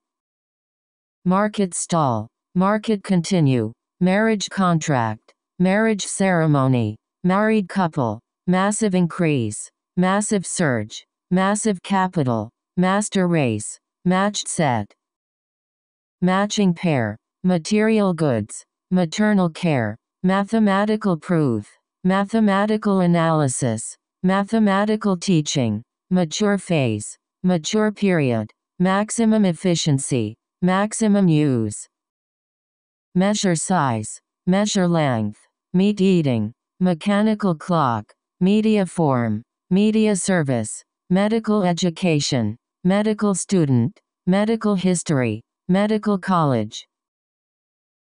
Market stall. Market continue. Marriage contract. Marriage ceremony. Married couple. Massive increase. Massive surge. Massive capital. Master race. Matched set. Matching pair. Material goods. Maternal care. Mathematical proof. Mathematical analysis. Mathematical teaching. Mature phase. Mature period. Maximum efficiency. Maximum use. Measure size. Measure length. Meat eating. Mechanical clock. Media form. Media service. Medical education. Medical student. Medical history. Medical college.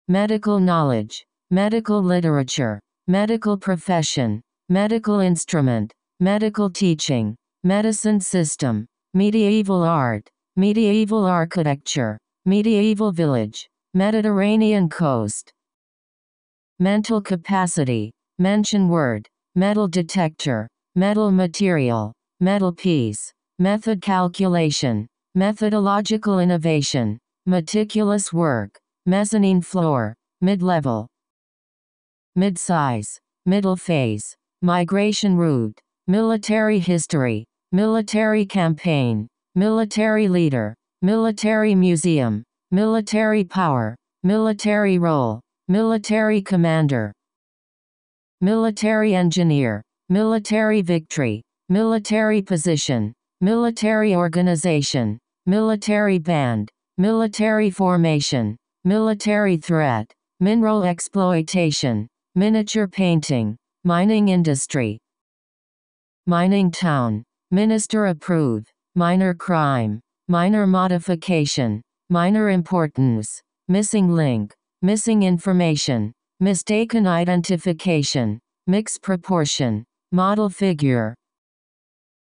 Medical knowledge. Medical literature. Medical profession. Medical instrument medical teaching, medicine system, medieval art, medieval architecture, medieval village, Mediterranean coast. Mental capacity, mention word, metal detector, metal material, metal piece, method calculation, methodological innovation, meticulous work, mezzanine floor, mid-level, mid-size, middle phase, migration route, Military history. Military campaign. Military leader. Military museum. Military power. Military role. Military commander. Military engineer. Military victory. Military position. Military organization. Military band. Military formation. Military threat. Mineral exploitation. Miniature painting. Mining industry. Mining town. Minister approve. Minor crime. Minor modification. Minor importance. Missing link. Missing information. Mistaken identification. Mixed proportion. Model figure.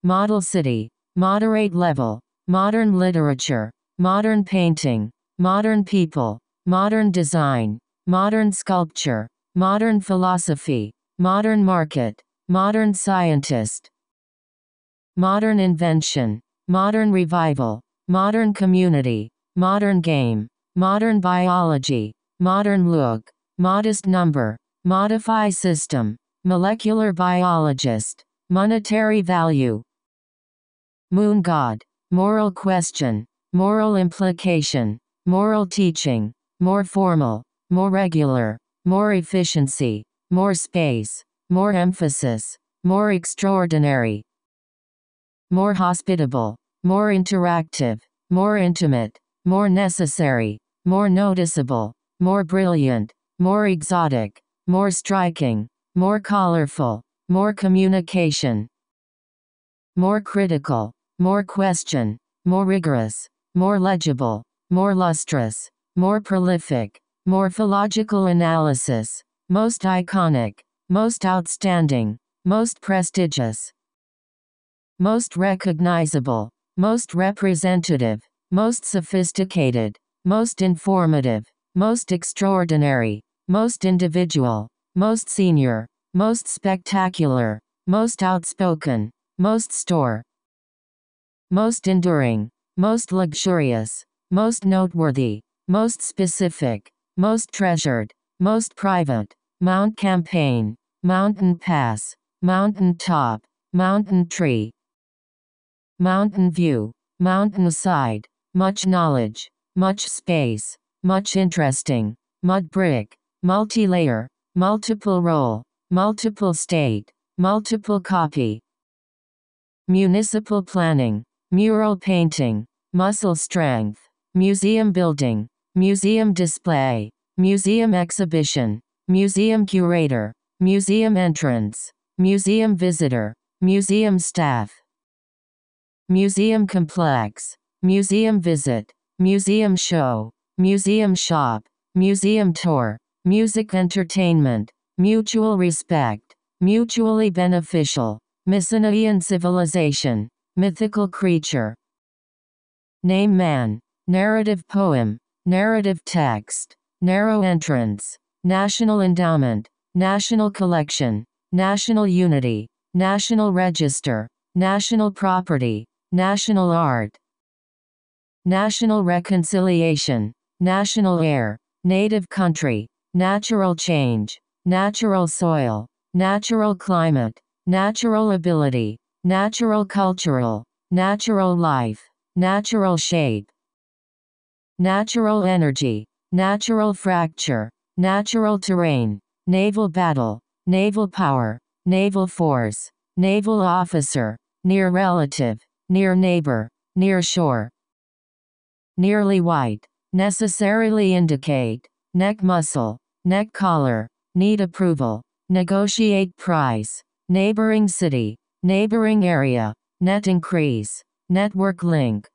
Model city. Moderate level. Modern literature. Modern painting. Modern people. Modern design. Modern sculpture. Modern philosophy. Modern market. Modern scientist. Modern invention. Modern revival. Modern community. Modern game. Modern biology. Modern look. Modest number. Modify system. Molecular biologist. Monetary value. Moon god. Moral question. Moral implication. Moral teaching. More formal. More regular. More efficiency. More space. More emphasis. More extraordinary. More hospitable. More interactive. More intimate. More necessary. More noticeable. More brilliant. More exotic. More striking. More colorful. More communication. More critical. More question. More rigorous. More legible. More lustrous. More prolific. Morphological analysis. Most iconic. Most outstanding. Most prestigious. Most recognizable. Most representative. Most sophisticated. Most informative. Most extraordinary. Most individual. Most senior. Most spectacular. Most outspoken. Most store. Most enduring. Most luxurious. Most noteworthy. Most specific. Most treasured. Most private. Mount Campaign. Mountain Pass, Mountain Top, Mountain Tree, Mountain View, Mountain Side, Much Knowledge, Much Space, Much Interesting, Mud Brick, Multi-Layer, Multiple Role, Multiple State, Multiple Copy, Municipal Planning, Mural Painting, Muscle Strength, Museum Building, Museum Display, Museum Exhibition, Museum Curator, Museum entrance. Museum visitor. Museum staff. Museum complex. Museum visit. Museum show. Museum shop. Museum tour. Music entertainment. Mutual respect. Mutually beneficial. Mycenaean civilization. Mythical creature. Name man. Narrative poem. Narrative text. Narrow entrance. National endowment. National Collection, National Unity, National Register, National Property, National Art, National Reconciliation, National Air, Native Country, Natural Change, Natural Soil, Natural Climate, Natural Ability, Natural Cultural, Natural Life, Natural Shape, Natural Energy, Natural Fracture, Natural Terrain, naval battle, naval power, naval force, naval officer, near relative, near neighbor, near shore. Nearly white, necessarily indicate, neck muscle, neck collar, need approval, negotiate price, neighboring city, neighboring area, net increase, network link,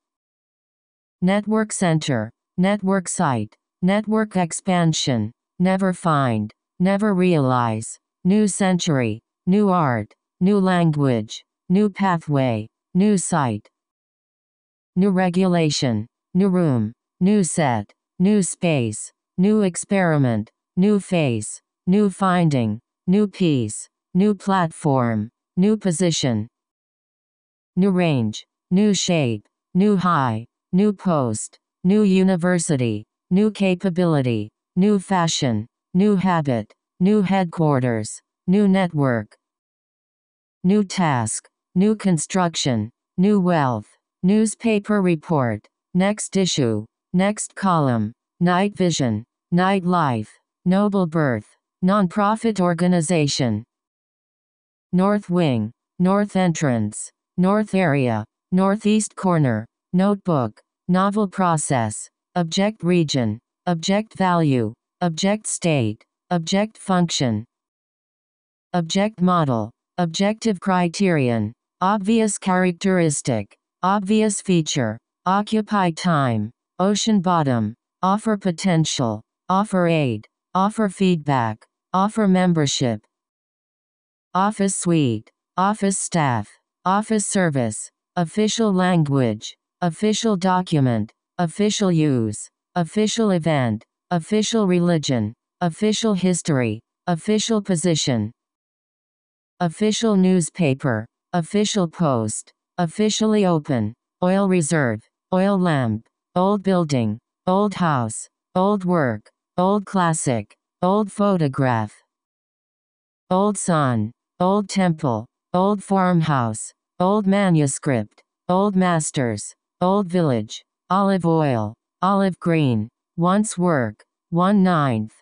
network center, network site, network expansion, never find never realize. New century, new art, new language, new pathway, new site, new regulation, new room, new set, new space, new experiment, new face, new finding, new piece, new platform, new position, new range, new shape, new high, new post, new university, new capability, new fashion, New habit. New headquarters. New network. New task. New construction. New wealth. Newspaper report. Next issue. Next column. Night vision. Night life. Noble birth. Nonprofit organization. North wing. North entrance. North area. Northeast corner. Notebook. Novel process. Object region. Object value object state, object function, object model, objective criterion, obvious characteristic, obvious feature, occupy time, ocean bottom, offer potential, offer aid, offer feedback, offer membership, office suite, office staff, office service, official language, official document, official use, official event, Official religion. Official history. Official position. Official newspaper. Official post. Officially open. Oil reserve. Oil lamp. Old building. Old house. Old work. Old classic. Old photograph. Old son. Old temple. Old farmhouse. Old manuscript. Old masters. Old village. Olive oil. Olive green once work, one ninth.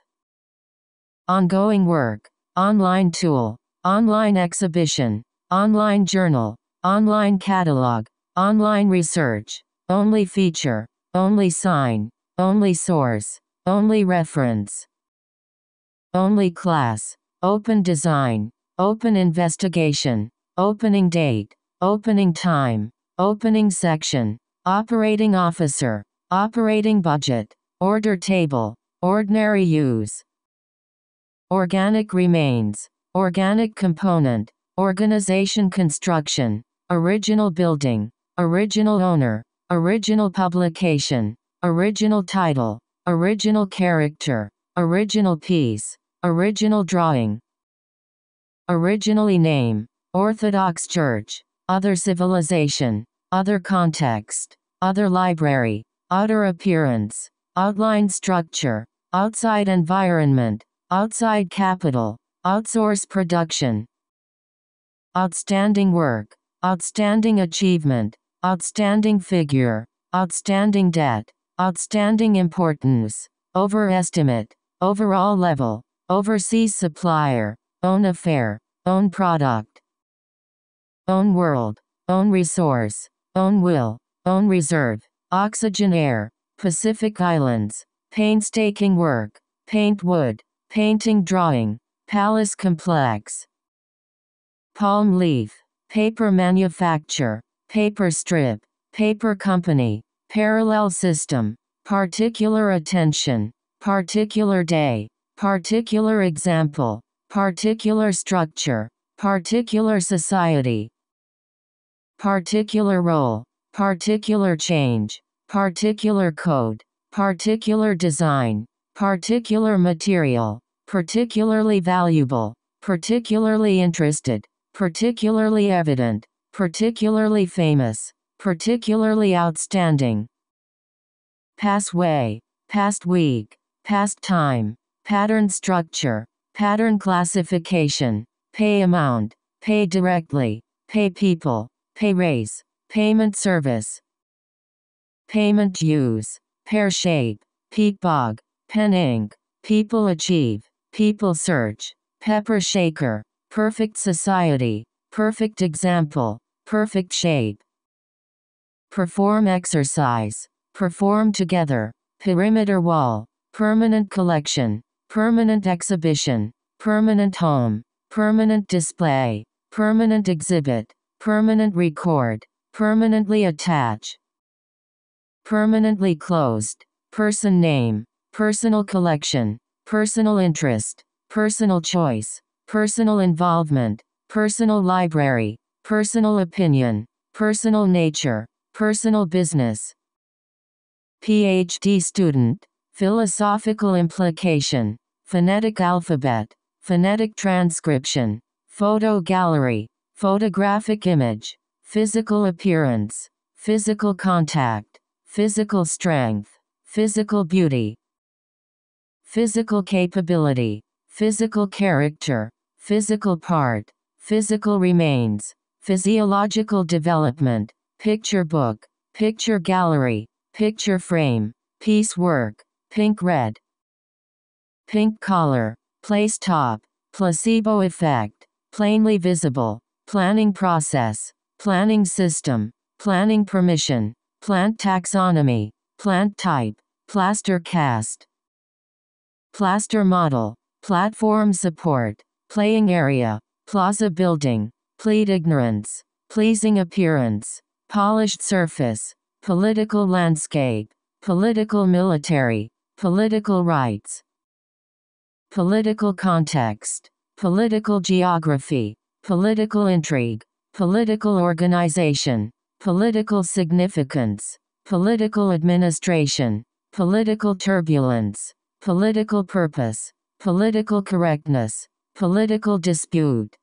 Ongoing work, online tool, online exhibition, online journal, online catalog, online research, only feature, only sign, only source, only reference, only class, open design, open investigation, opening date, opening time, opening section, operating officer, operating budget, Order table. Ordinary use. Organic remains. Organic component. Organization construction. Original building. Original owner. Original publication. Original title. Original character. Original piece. Original drawing. Originally name. Orthodox Church. Other civilization. Other context. Other library. outer appearance outline structure, outside environment, outside capital, outsource production. Outstanding work, outstanding achievement, outstanding figure, outstanding debt, outstanding importance, overestimate, overall level, overseas supplier, own affair, own product, own world, own resource, own will, own reserve, oxygen air, Pacific Islands. Painstaking work. Paint wood. Painting drawing. Palace complex. Palm leaf. Paper manufacture. Paper strip. Paper company. Parallel system. Particular attention. Particular day. Particular example. Particular structure. Particular society. Particular role. Particular change particular code, particular design, particular material, particularly valuable, particularly interested, particularly evident, particularly famous, particularly outstanding. Passway, past week, past time, pattern structure, pattern classification, pay amount, pay directly, pay people, pay raise, payment service, Payment use. Pear shape. Peak bog. Pen ink. People achieve. People search. Pepper shaker. Perfect society. Perfect example. Perfect shape. Perform exercise. Perform together. Perimeter wall. Permanent collection. Permanent exhibition. Permanent home. Permanent display. Permanent exhibit. Permanent record. Permanently attach. Permanently closed. Person name. Personal collection. Personal interest. Personal choice. Personal involvement. Personal library. Personal opinion. Personal nature. Personal business. PhD student. Philosophical implication. Phonetic alphabet. Phonetic transcription. Photo gallery. Photographic image. Physical appearance. Physical contact physical strength, physical beauty, physical capability, physical character, physical part, physical remains, physiological development, picture book, picture gallery, picture frame, piecework, pink red, pink collar, place top, placebo effect, plainly visible, planning process, planning system, planning permission, Plant taxonomy. Plant type. Plaster cast. Plaster model. Platform support. Playing area. Plaza building. Plead ignorance. Pleasing appearance. Polished surface. Political landscape. Political military. Political rights. Political context. Political geography. Political intrigue. Political organization. Political significance. Political administration. Political turbulence. Political purpose. Political correctness. Political dispute.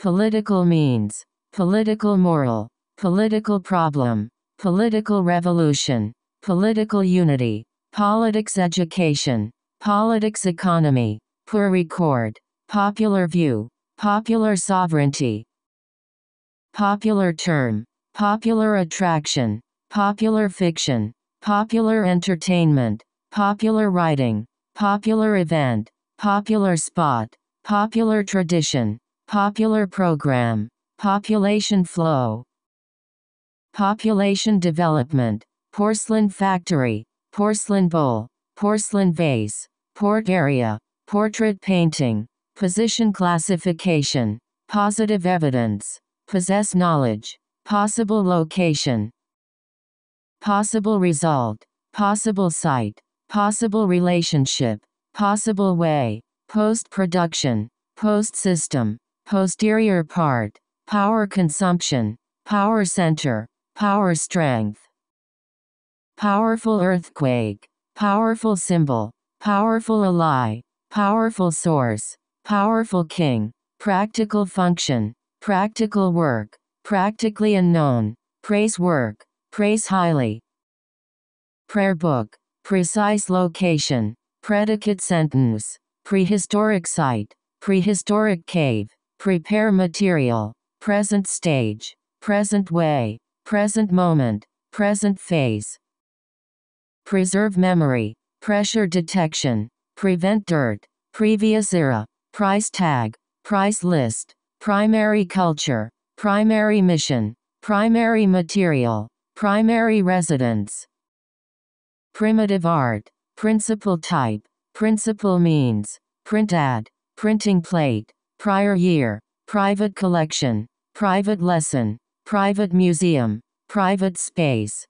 Political means. Political moral. Political problem. Political revolution. Political unity. Politics education. Politics economy. Poor record. Popular view. Popular sovereignty. Popular term. Popular attraction. Popular fiction. Popular entertainment. Popular writing. Popular event. Popular spot. Popular tradition. Popular program. Population flow. Population development. Porcelain factory. Porcelain bowl. Porcelain vase. Port area. Portrait painting. Position classification. Positive evidence. Possess knowledge. Possible location. Possible result. Possible site. Possible relationship. Possible way. Post production. Post system. Posterior part. Power consumption. Power center. Power strength. Powerful earthquake. Powerful symbol. Powerful ally. Powerful source. Powerful king. Practical function. Practical work. Practically unknown. Praise work. Praise highly. Prayer book. Precise location. Predicate sentence. Prehistoric site. Prehistoric cave. Prepare material. Present stage. Present way. Present moment. Present phase. Preserve memory. Pressure detection. Prevent dirt. Previous era. Price tag. Price list primary culture, primary mission, primary material, primary residence. Primitive art, principal type, principal means, print ad, printing plate, prior year, private collection, private lesson, private museum, private space,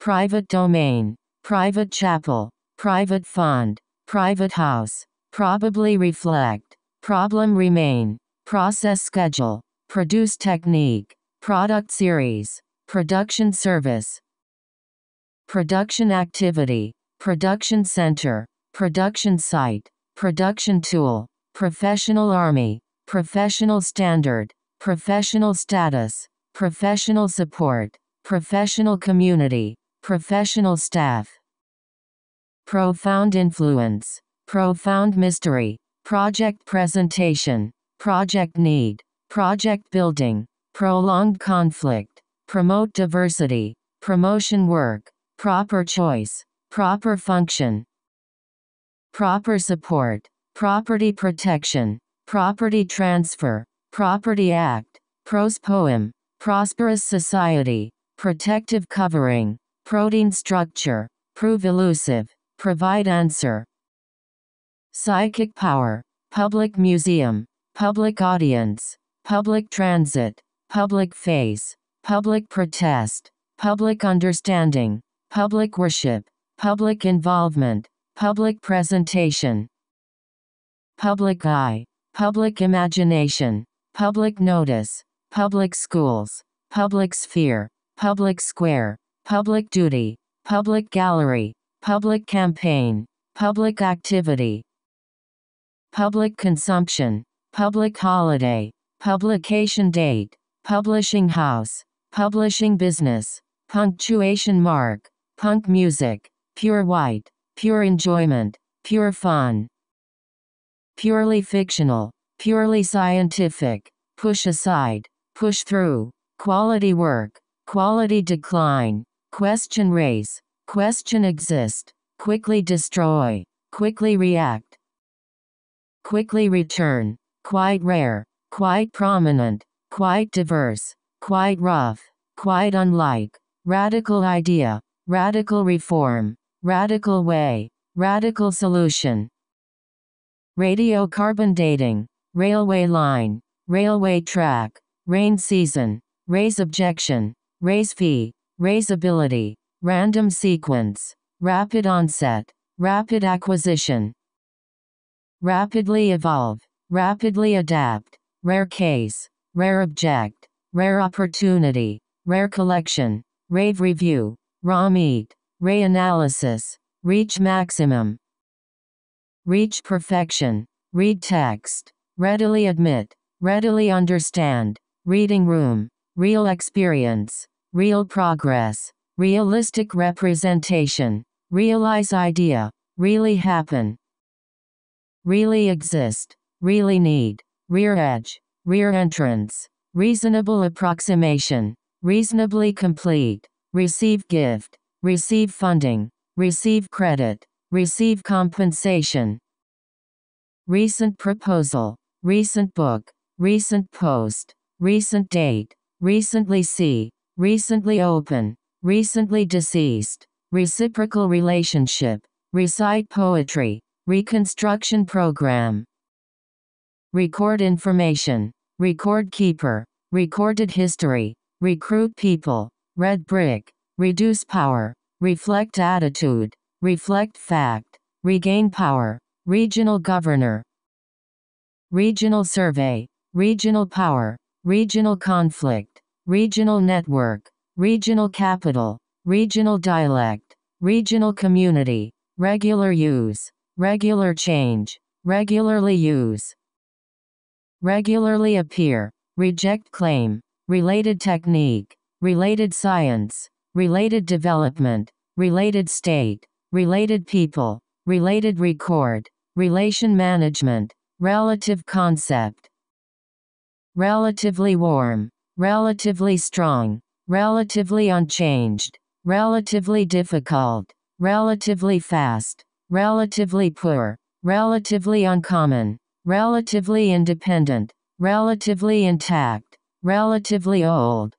private domain, private chapel, private fund, private house, probably reflect, problem remain, process schedule, produce technique, product series, production service, production activity, production center, production site, production tool, professional army, professional standard, professional status, professional support, professional community, professional staff. Profound influence, profound mystery, project presentation, Project need. Project building. Prolonged conflict. Promote diversity. Promotion work. Proper choice. Proper function. Proper support. Property protection. Property transfer. Property act. Prose poem. Prosperous society. Protective covering. Protein structure. Prove elusive. Provide answer. Psychic power. Public museum public audience, public transit, public face, public protest, public understanding, public worship, public involvement, public presentation, public eye, public imagination, public notice, public schools, public sphere, public square, public duty, public gallery, public campaign, public activity, public consumption, Public holiday. Publication date. Publishing house. Publishing business. Punctuation mark. Punk music. Pure white. Pure enjoyment. Pure fun. Purely fictional. Purely scientific. Push aside. Push through. Quality work. Quality decline. Question raise. Question exist. Quickly destroy. Quickly react. Quickly return quite rare, quite prominent, quite diverse, quite rough, quite unlike, radical idea, radical reform, radical way, radical solution. Radiocarbon dating, railway line, railway track, rain season, raise objection, raise fee, ability. random sequence, rapid onset, rapid acquisition, rapidly evolve. Rapidly adapt. Rare case. Rare object. Rare opportunity. Rare collection. Rave review. Raw meat. Ray analysis. Reach maximum. Reach perfection. Read text. Readily admit. Readily understand. Reading room. Real experience. Real progress. Realistic representation. Realize idea. Really happen. Really exist really need, rear edge, rear entrance, reasonable approximation, reasonably complete, receive gift, receive funding, receive credit, receive compensation. Recent proposal, recent book, recent post, recent date, recently see, recently open, recently deceased, reciprocal relationship, recite poetry, reconstruction program record information, record keeper, recorded history, recruit people, red brick, reduce power, reflect attitude, reflect fact, regain power, regional governor, regional survey, regional power, regional conflict, regional network, regional capital, regional dialect, regional community, regular use, regular change, regularly use, regularly appear, reject claim, related technique, related science, related development, related state, related people, related record, relation management, relative concept, relatively warm, relatively strong, relatively unchanged, relatively difficult, relatively fast, relatively poor, relatively uncommon, relatively independent, relatively intact, relatively old,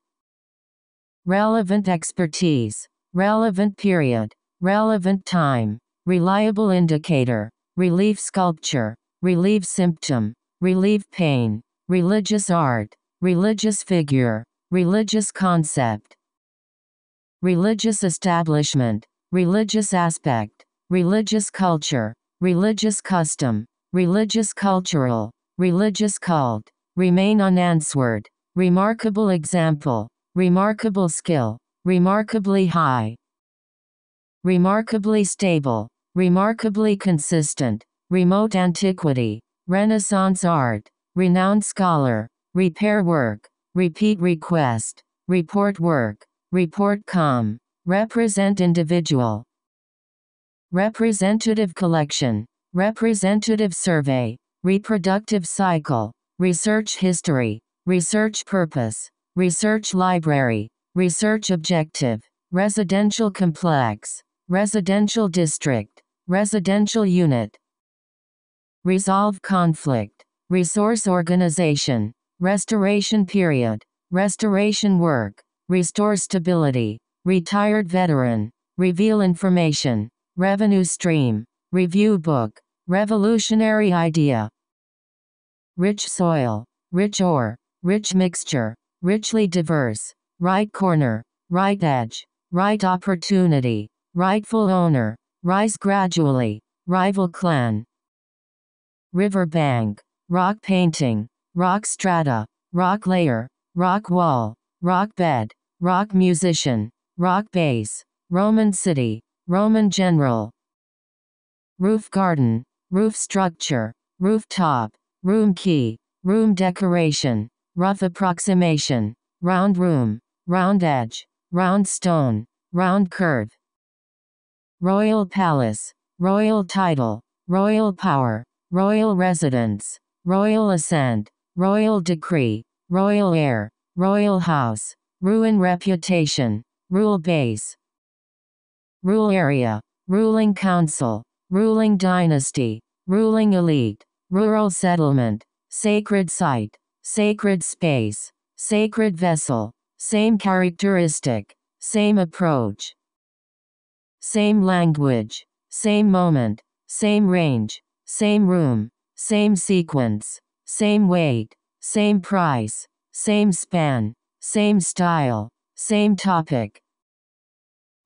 relevant expertise, relevant period, relevant time, reliable indicator, relief sculpture, relief symptom, relief pain, religious art, religious figure, religious concept, religious establishment, religious aspect, religious culture, religious custom, religious cultural, religious cult, remain unanswered, remarkable example, remarkable skill, remarkably high, remarkably stable, remarkably consistent, remote antiquity, Renaissance art, renowned scholar, repair work, repeat request, report work, report com, represent individual, representative collection, Representative survey, reproductive cycle, research history, research purpose, research library, research objective, residential complex, residential district, residential unit, resolve conflict, resource organization, restoration period, restoration work, restore stability, retired veteran, reveal information, revenue stream, review book, Revolutionary idea. Rich soil. Rich ore. Rich mixture. Richly diverse. Right corner. Right edge. Right opportunity. Rightful owner. Rise gradually. Rival clan. River bank. Rock painting. Rock strata. Rock layer. Rock wall. Rock bed. Rock musician. Rock bass. Roman city. Roman general. Roof garden roof structure, rooftop, room key, room decoration, rough approximation, round room, round edge, round stone, round curve. Royal palace, royal title, royal power, royal residence, royal ascent, royal decree, royal heir, royal house, ruin reputation, rule base, rule area, ruling council, ruling dynasty, ruling elite, rural settlement, sacred site, sacred space, sacred vessel, same characteristic, same approach, same language, same moment, same range, same room, same sequence, same weight, same price, same span, same style, same topic,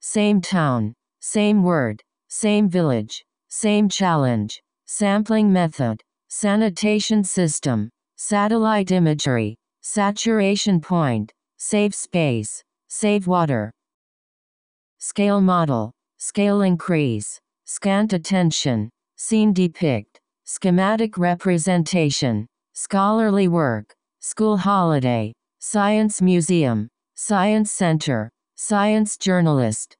same town, same word, same village, same challenge. Sampling method. Sanitation system. Satellite imagery. Saturation point. Save space. Save water. Scale model. Scale increase. Scant attention. Scene depict. Schematic representation. Scholarly work. School holiday. Science museum. Science center. Science journalist.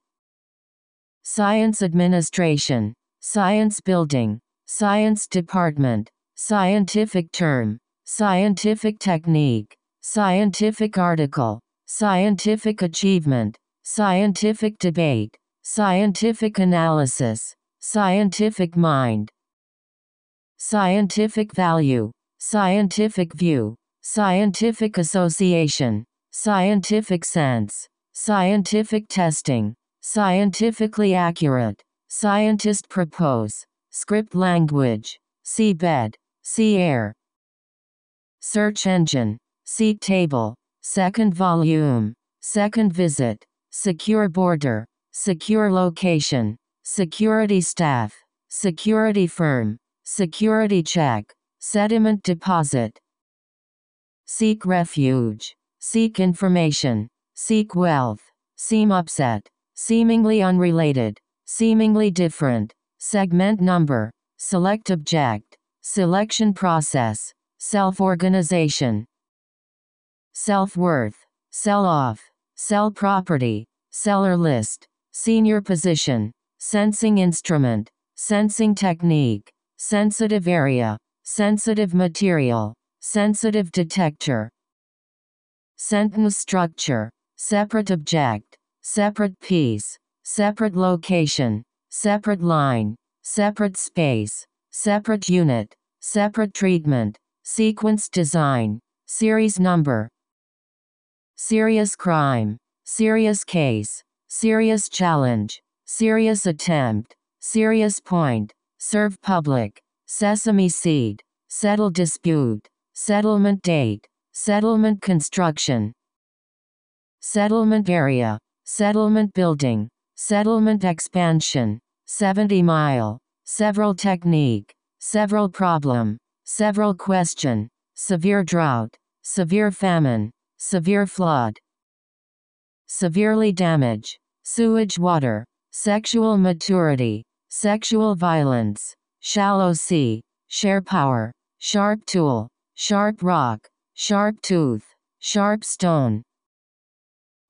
Science administration. Science Building, Science Department, Scientific Term, Scientific Technique, Scientific Article, Scientific Achievement, Scientific Debate, Scientific Analysis, Scientific Mind, Scientific Value, Scientific View, Scientific Association, Scientific Sense, Scientific Testing, Scientifically Accurate, Scientist propose script language, seabed, sea air. Search engine, seat table, second volume, second visit, secure border, secure location, security staff, security firm, security check, sediment deposit. Seek refuge, seek information, seek wealth, seem upset, seemingly unrelated. Seemingly different. Segment number. Select object. Selection process. Self-organization. Self-worth. Sell-off. Sell property. Seller list. Senior position. Sensing instrument. Sensing technique. Sensitive area. Sensitive material. Sensitive detector. Sentence structure. Separate object. Separate piece separate location, separate line, separate space, separate unit, separate treatment, sequence design, series number, serious crime, serious case, serious challenge, serious attempt, serious point, serve public, sesame seed, settle dispute, settlement date, settlement construction, settlement area, settlement building, Settlement expansion. 70 mile. Several technique. Several problem. Several question. Severe drought. Severe famine. Severe flood. Severely damage. Sewage water. Sexual maturity. Sexual violence. Shallow sea. Share power. Sharp tool. Sharp rock. Sharp tooth. Sharp stone.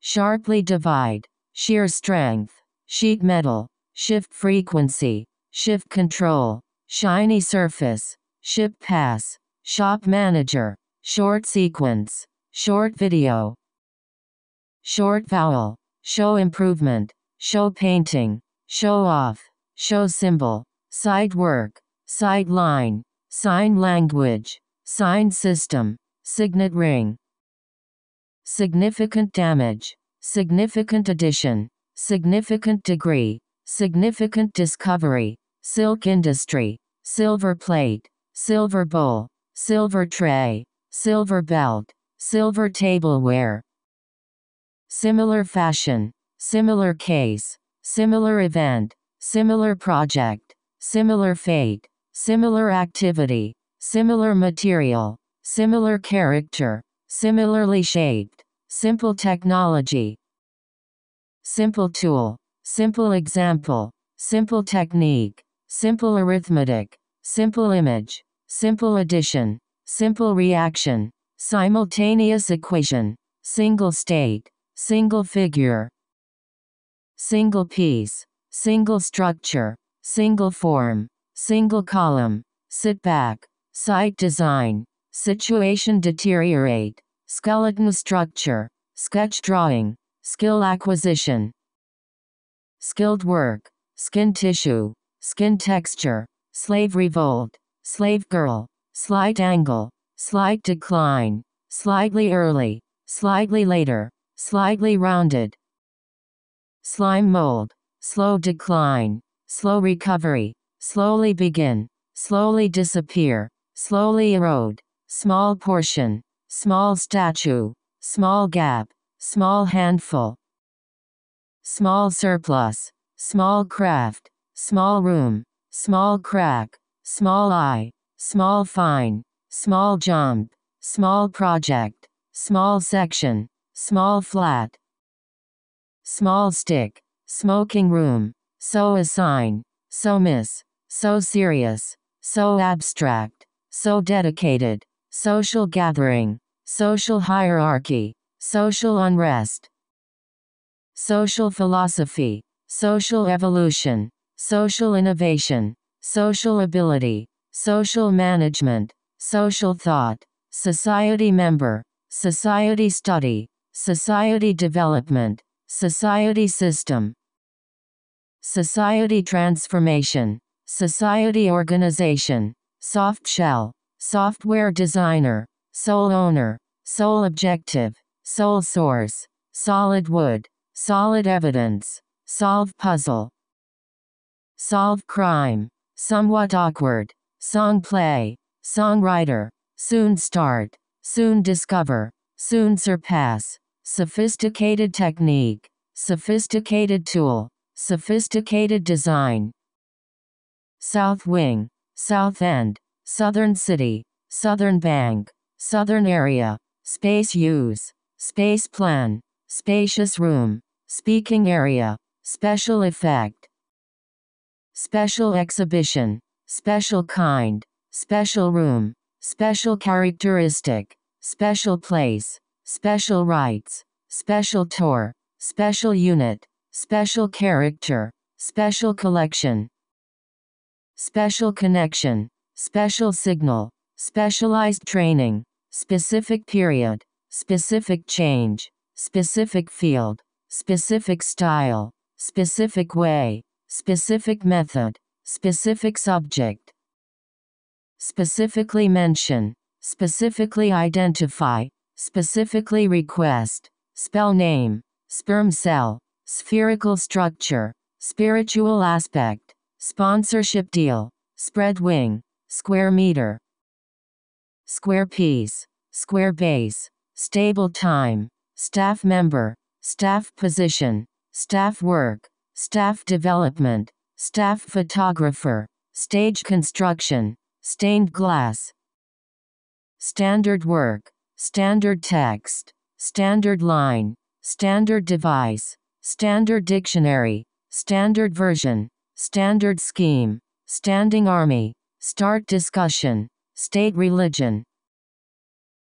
Sharply divide. Sheer strength sheet metal, shift frequency, shift control, shiny surface, ship pass, shop manager, short sequence, short video, short vowel, show improvement, show painting, show off, show symbol, side work, side line, sign language, sign system, signet ring. Significant damage, significant addition, significant degree, significant discovery, silk industry, silver plate, silver bowl, silver tray, silver belt, silver tableware. Similar fashion, similar case, similar event, similar project, similar fate, similar activity, similar material, similar character, similarly shaped, simple technology, simple tool, simple example, simple technique, simple arithmetic, simple image, simple addition, simple reaction, simultaneous equation, single state, single figure, single piece, single structure, single form, single column, sit back, site design, situation deteriorate, skeleton structure, sketch drawing, skill acquisition, skilled work, skin tissue, skin texture, slave revolt, slave girl, slight angle, slight decline, slightly early, slightly later, slightly rounded, slime mold, slow decline, slow recovery, slowly begin, slowly disappear, slowly erode, small portion, small statue, small gap, small handful, small surplus, small craft, small room, small crack, small eye, small fine, small jump, small project, small section, small flat, small stick, smoking room, so assign, so miss, so serious, so abstract, so dedicated, social gathering, social hierarchy, Social unrest. Social philosophy. Social evolution. Social innovation. Social ability. Social management. Social thought. Society member. Society study. Society development. Society system. Society transformation. Society organization. Soft shell. Software designer. Sole owner. Sole objective. Sole source. Solid wood. Solid evidence. Solve puzzle. Solve crime. Somewhat awkward. Song play. Songwriter. Soon start. Soon discover. Soon surpass. Sophisticated technique. Sophisticated tool. Sophisticated design. South Wing. South End. Southern City. Southern Bank. Southern Area. Space use. Space plan. Spacious room. Speaking area. Special effect. Special exhibition. Special kind. Special room. Special characteristic. Special place. Special rights. Special tour. Special unit. Special character. Special collection. Special connection. Special signal. Specialized training. Specific period specific change, specific field, specific style, specific way, specific method, specific subject. Specifically mention, specifically identify, specifically request, spell name, sperm cell, spherical structure, spiritual aspect, sponsorship deal, spread wing, square meter, square piece, square base, stable time, staff member, staff position, staff work, staff development, staff photographer, stage construction, stained glass, standard work, standard text, standard line, standard device, standard dictionary, standard version, standard scheme, standing army, start discussion, state religion,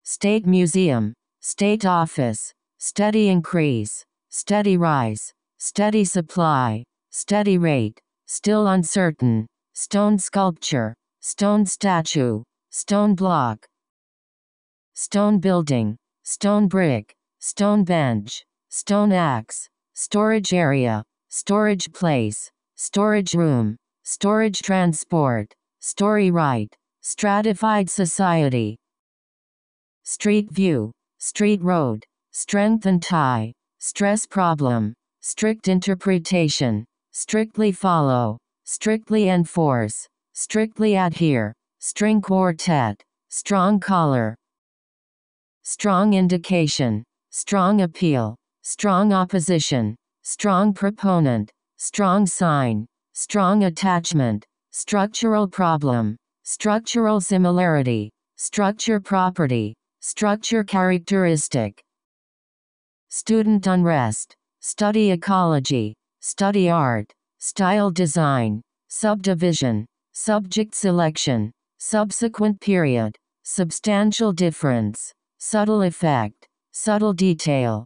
state museum, State Office, Steady Increase, Steady Rise, Steady Supply, Steady Rate, Still Uncertain, Stone Sculpture, Stone Statue, Stone Block, Stone Building, Stone Brick, Stone Bench, Stone Axe, Storage Area, Storage Place, Storage Room, Storage Transport, Story Right, Stratified Society, Street View, Street road. Strength and tie. Stress problem. Strict interpretation. Strictly follow. Strictly enforce. Strictly adhere. String quartet. Strong collar. Strong indication. Strong appeal. Strong opposition. Strong proponent. Strong sign. Strong attachment. Structural problem. Structural similarity. Structure property. Structure characteristic. Student unrest. Study ecology. Study art. Style design. Subdivision. Subject selection. Subsequent period. Substantial difference. Subtle effect. Subtle detail.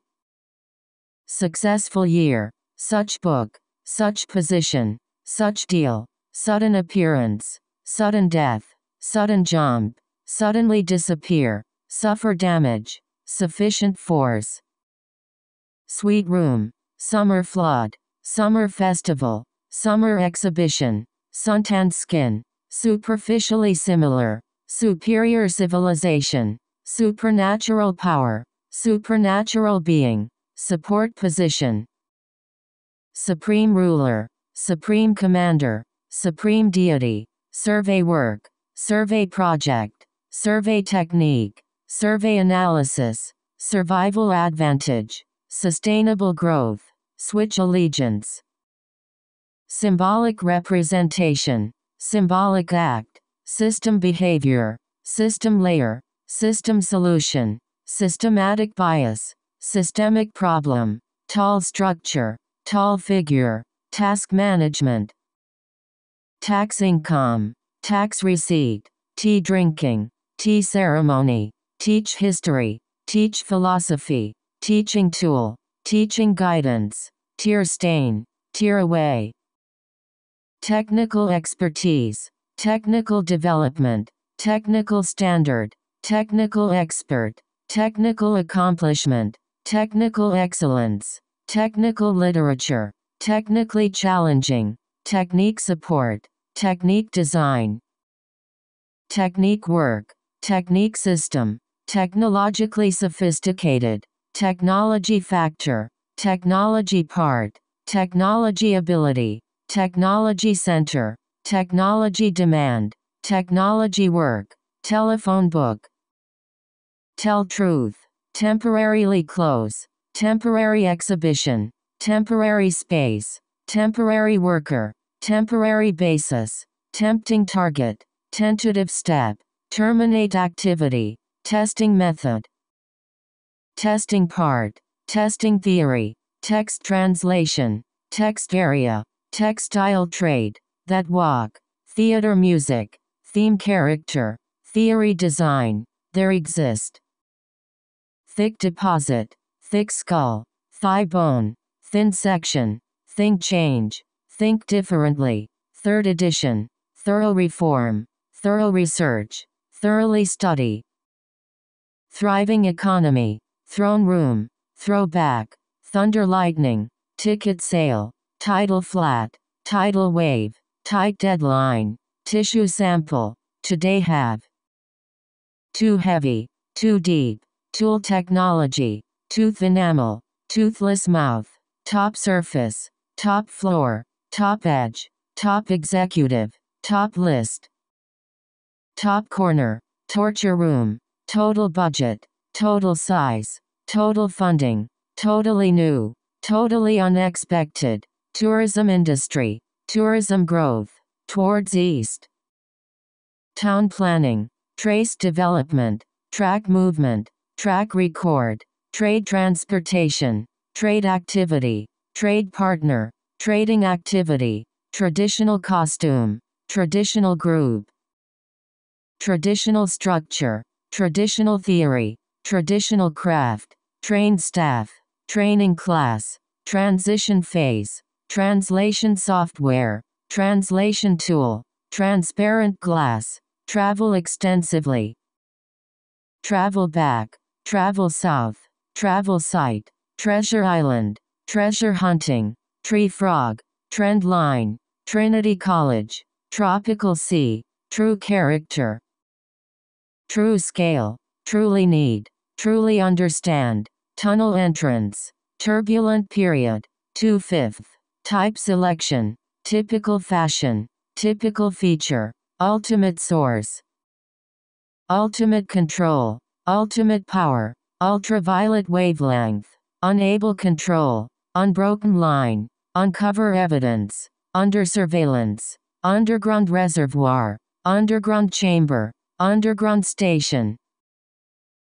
Successful year. Such book. Such position. Such deal. Sudden appearance. Sudden death. Sudden jump. Suddenly disappear suffer damage, sufficient force. Sweet room, summer flood, summer festival, summer exhibition, suntan skin, superficially similar, superior civilization, supernatural power, supernatural being, support position, supreme ruler, supreme commander, supreme deity, survey work, survey project, survey technique, Survey analysis, survival advantage, sustainable growth, switch allegiance. Symbolic representation, symbolic act, system behavior, system layer, system solution, systematic bias, systemic problem, tall structure, tall figure, task management, tax income, tax receipt, tea drinking, tea ceremony teach history, teach philosophy, teaching tool, teaching guidance, tear stain, tear away. Technical expertise, technical development, technical standard, technical expert, technical accomplishment, technical excellence, technical literature, technically challenging, technique support, technique design, technique work, technique system, Technologically sophisticated. Technology factor. Technology part. Technology ability. Technology center. Technology demand. Technology work. Telephone book. Tell truth. Temporarily close. Temporary exhibition. Temporary space. Temporary worker. Temporary basis. Tempting target. Tentative step. Terminate activity. Testing method. Testing part. Testing theory. Text translation. Text area. Textile trade. That walk. Theater music. Theme character. Theory design. There exist. Thick deposit. Thick skull. Thigh bone. Thin section. Think change. Think differently. Third edition. Thorough reform. Thorough research. Thoroughly study. Thriving Economy, Throne Room, Throwback, Thunder Lightning, Ticket Sale, Tidal Flat, Tidal Wave, Tight Deadline, Tissue Sample, Today Have. Too Heavy, Too Deep, Tool Technology, Tooth Enamel, Toothless Mouth, Top Surface, Top Floor, Top Edge, Top Executive, Top List. Top Corner, Torture Room, Total budget. Total size. Total funding. Totally new. Totally unexpected. Tourism industry. Tourism growth. Towards east. Town planning. Trace development. Track movement. Track record. Trade transportation. Trade activity. Trade partner. Trading activity. Traditional costume. Traditional group. Traditional structure. Traditional theory, traditional craft, trained staff, training class, transition phase, translation software, translation tool, transparent glass, travel extensively. Travel back, travel south, travel site, treasure island, treasure hunting, tree frog, trend line, Trinity College, tropical sea, true character, True scale. Truly need. Truly understand. Tunnel entrance. Turbulent period. Two-fifth. Type selection. Typical fashion. Typical feature. Ultimate source. Ultimate control. Ultimate power. Ultraviolet wavelength. Unable control. Unbroken line. Uncover evidence. Under surveillance. Underground reservoir. Underground chamber. Underground station.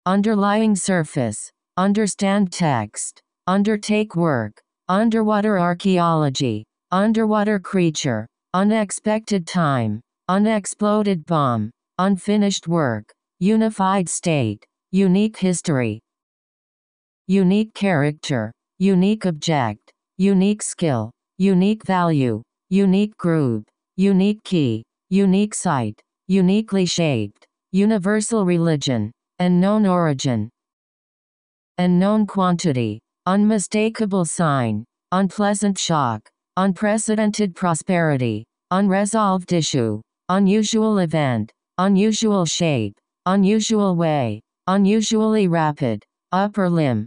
Underlying surface. Understand text. Undertake work. Underwater archaeology. Underwater creature. Unexpected time. Unexploded bomb. Unfinished work. Unified state. Unique history. Unique character. Unique object. Unique skill. Unique value. Unique group. Unique key. Unique site uniquely shaped, universal religion, and known origin, and known quantity, unmistakable sign, unpleasant shock, unprecedented prosperity, unresolved issue, unusual event, unusual shape, unusual way, unusually rapid, upper limb,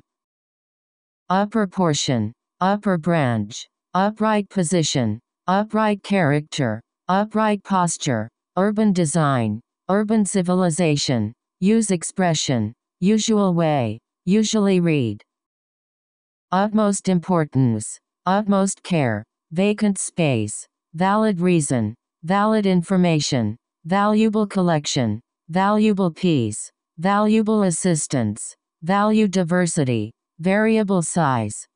upper portion, upper branch, upright position, upright character, upright posture, urban design, urban civilization, use expression, usual way, usually read. Utmost importance, utmost care, vacant space, valid reason, valid information, valuable collection, valuable piece, valuable assistance, value diversity, variable size,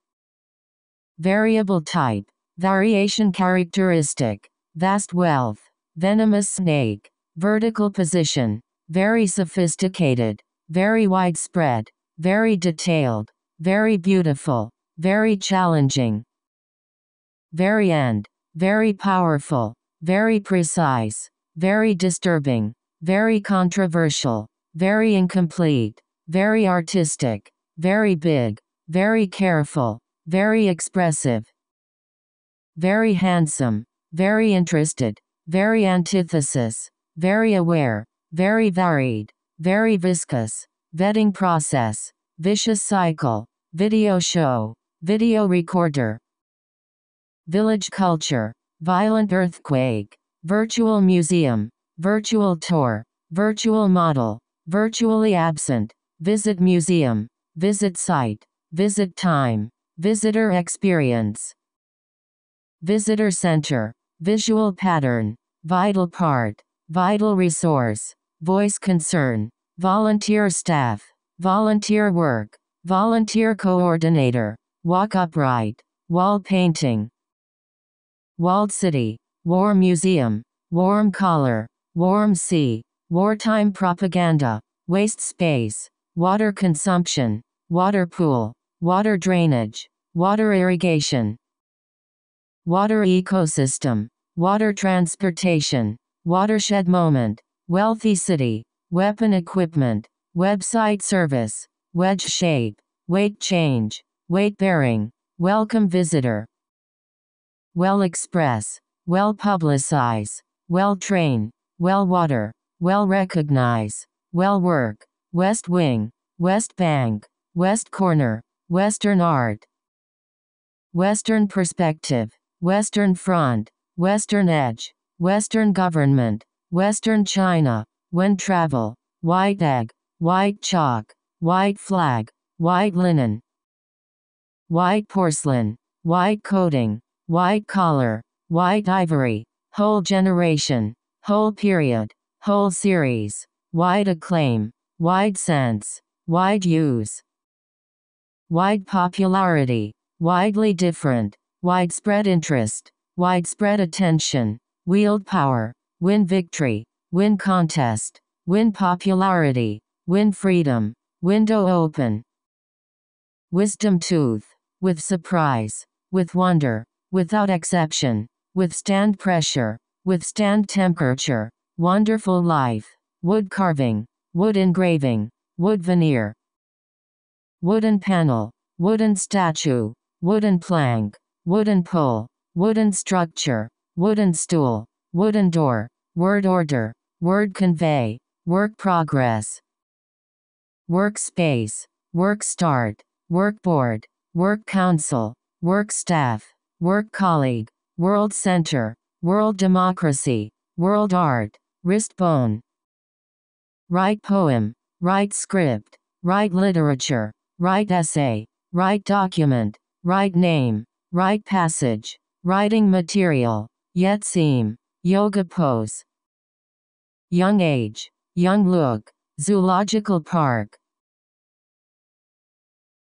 variable type, variation characteristic, vast wealth. Venomous snake. Vertical position. Very sophisticated. Very widespread. Very detailed. Very beautiful. Very challenging. Very end. Very powerful. Very precise. Very disturbing. Very controversial. Very incomplete. Very artistic. Very big. Very careful. Very expressive. Very handsome. Very interested very antithesis, very aware, very varied, very viscous, vetting process, vicious cycle, video show, video recorder, village culture, violent earthquake, virtual museum, virtual tour, virtual model, virtually absent, visit museum, visit site, visit time, visitor experience, visitor center, visual pattern, vital part, vital resource, voice concern, volunteer staff, volunteer work, volunteer coordinator, walk upright, wall painting, walled city, war museum, warm collar, warm sea, wartime propaganda, waste space, water consumption, water pool, water drainage, water irrigation, water ecosystem, water transportation, watershed moment, wealthy city, weapon equipment, website service, wedge shape, weight change, weight bearing, welcome visitor, well express, well publicize, well train, well water, well recognize, well work, west wing, west bank, west corner, western art, western perspective, Western Front, Western Edge, Western Government, Western China, When Travel, White Egg, White Chalk, White Flag, White Linen, White Porcelain, White Coating, White Collar, White Ivory, Whole Generation, Whole Period, Whole Series, Wide Acclaim, Wide Sense, Wide Use, Wide Popularity, Widely Different, widespread interest, widespread attention, wield power, win victory, win contest, win popularity, win freedom, window open. Wisdom tooth, with surprise, with wonder, without exception, withstand pressure, withstand temperature, wonderful life, wood carving, wood engraving, wood veneer, wooden panel, wooden statue, wooden plank, wooden pole, wooden structure, wooden stool, wooden door, word order, word convey, work progress, workspace, work start, work board, work council, work staff, work colleague, world center, world democracy, world art, wrist bone, write poem, write script, write literature, write essay, write document, write name, Rite passage. Writing material. Yet seem. Yoga pose. Young age. Young look. Zoological park.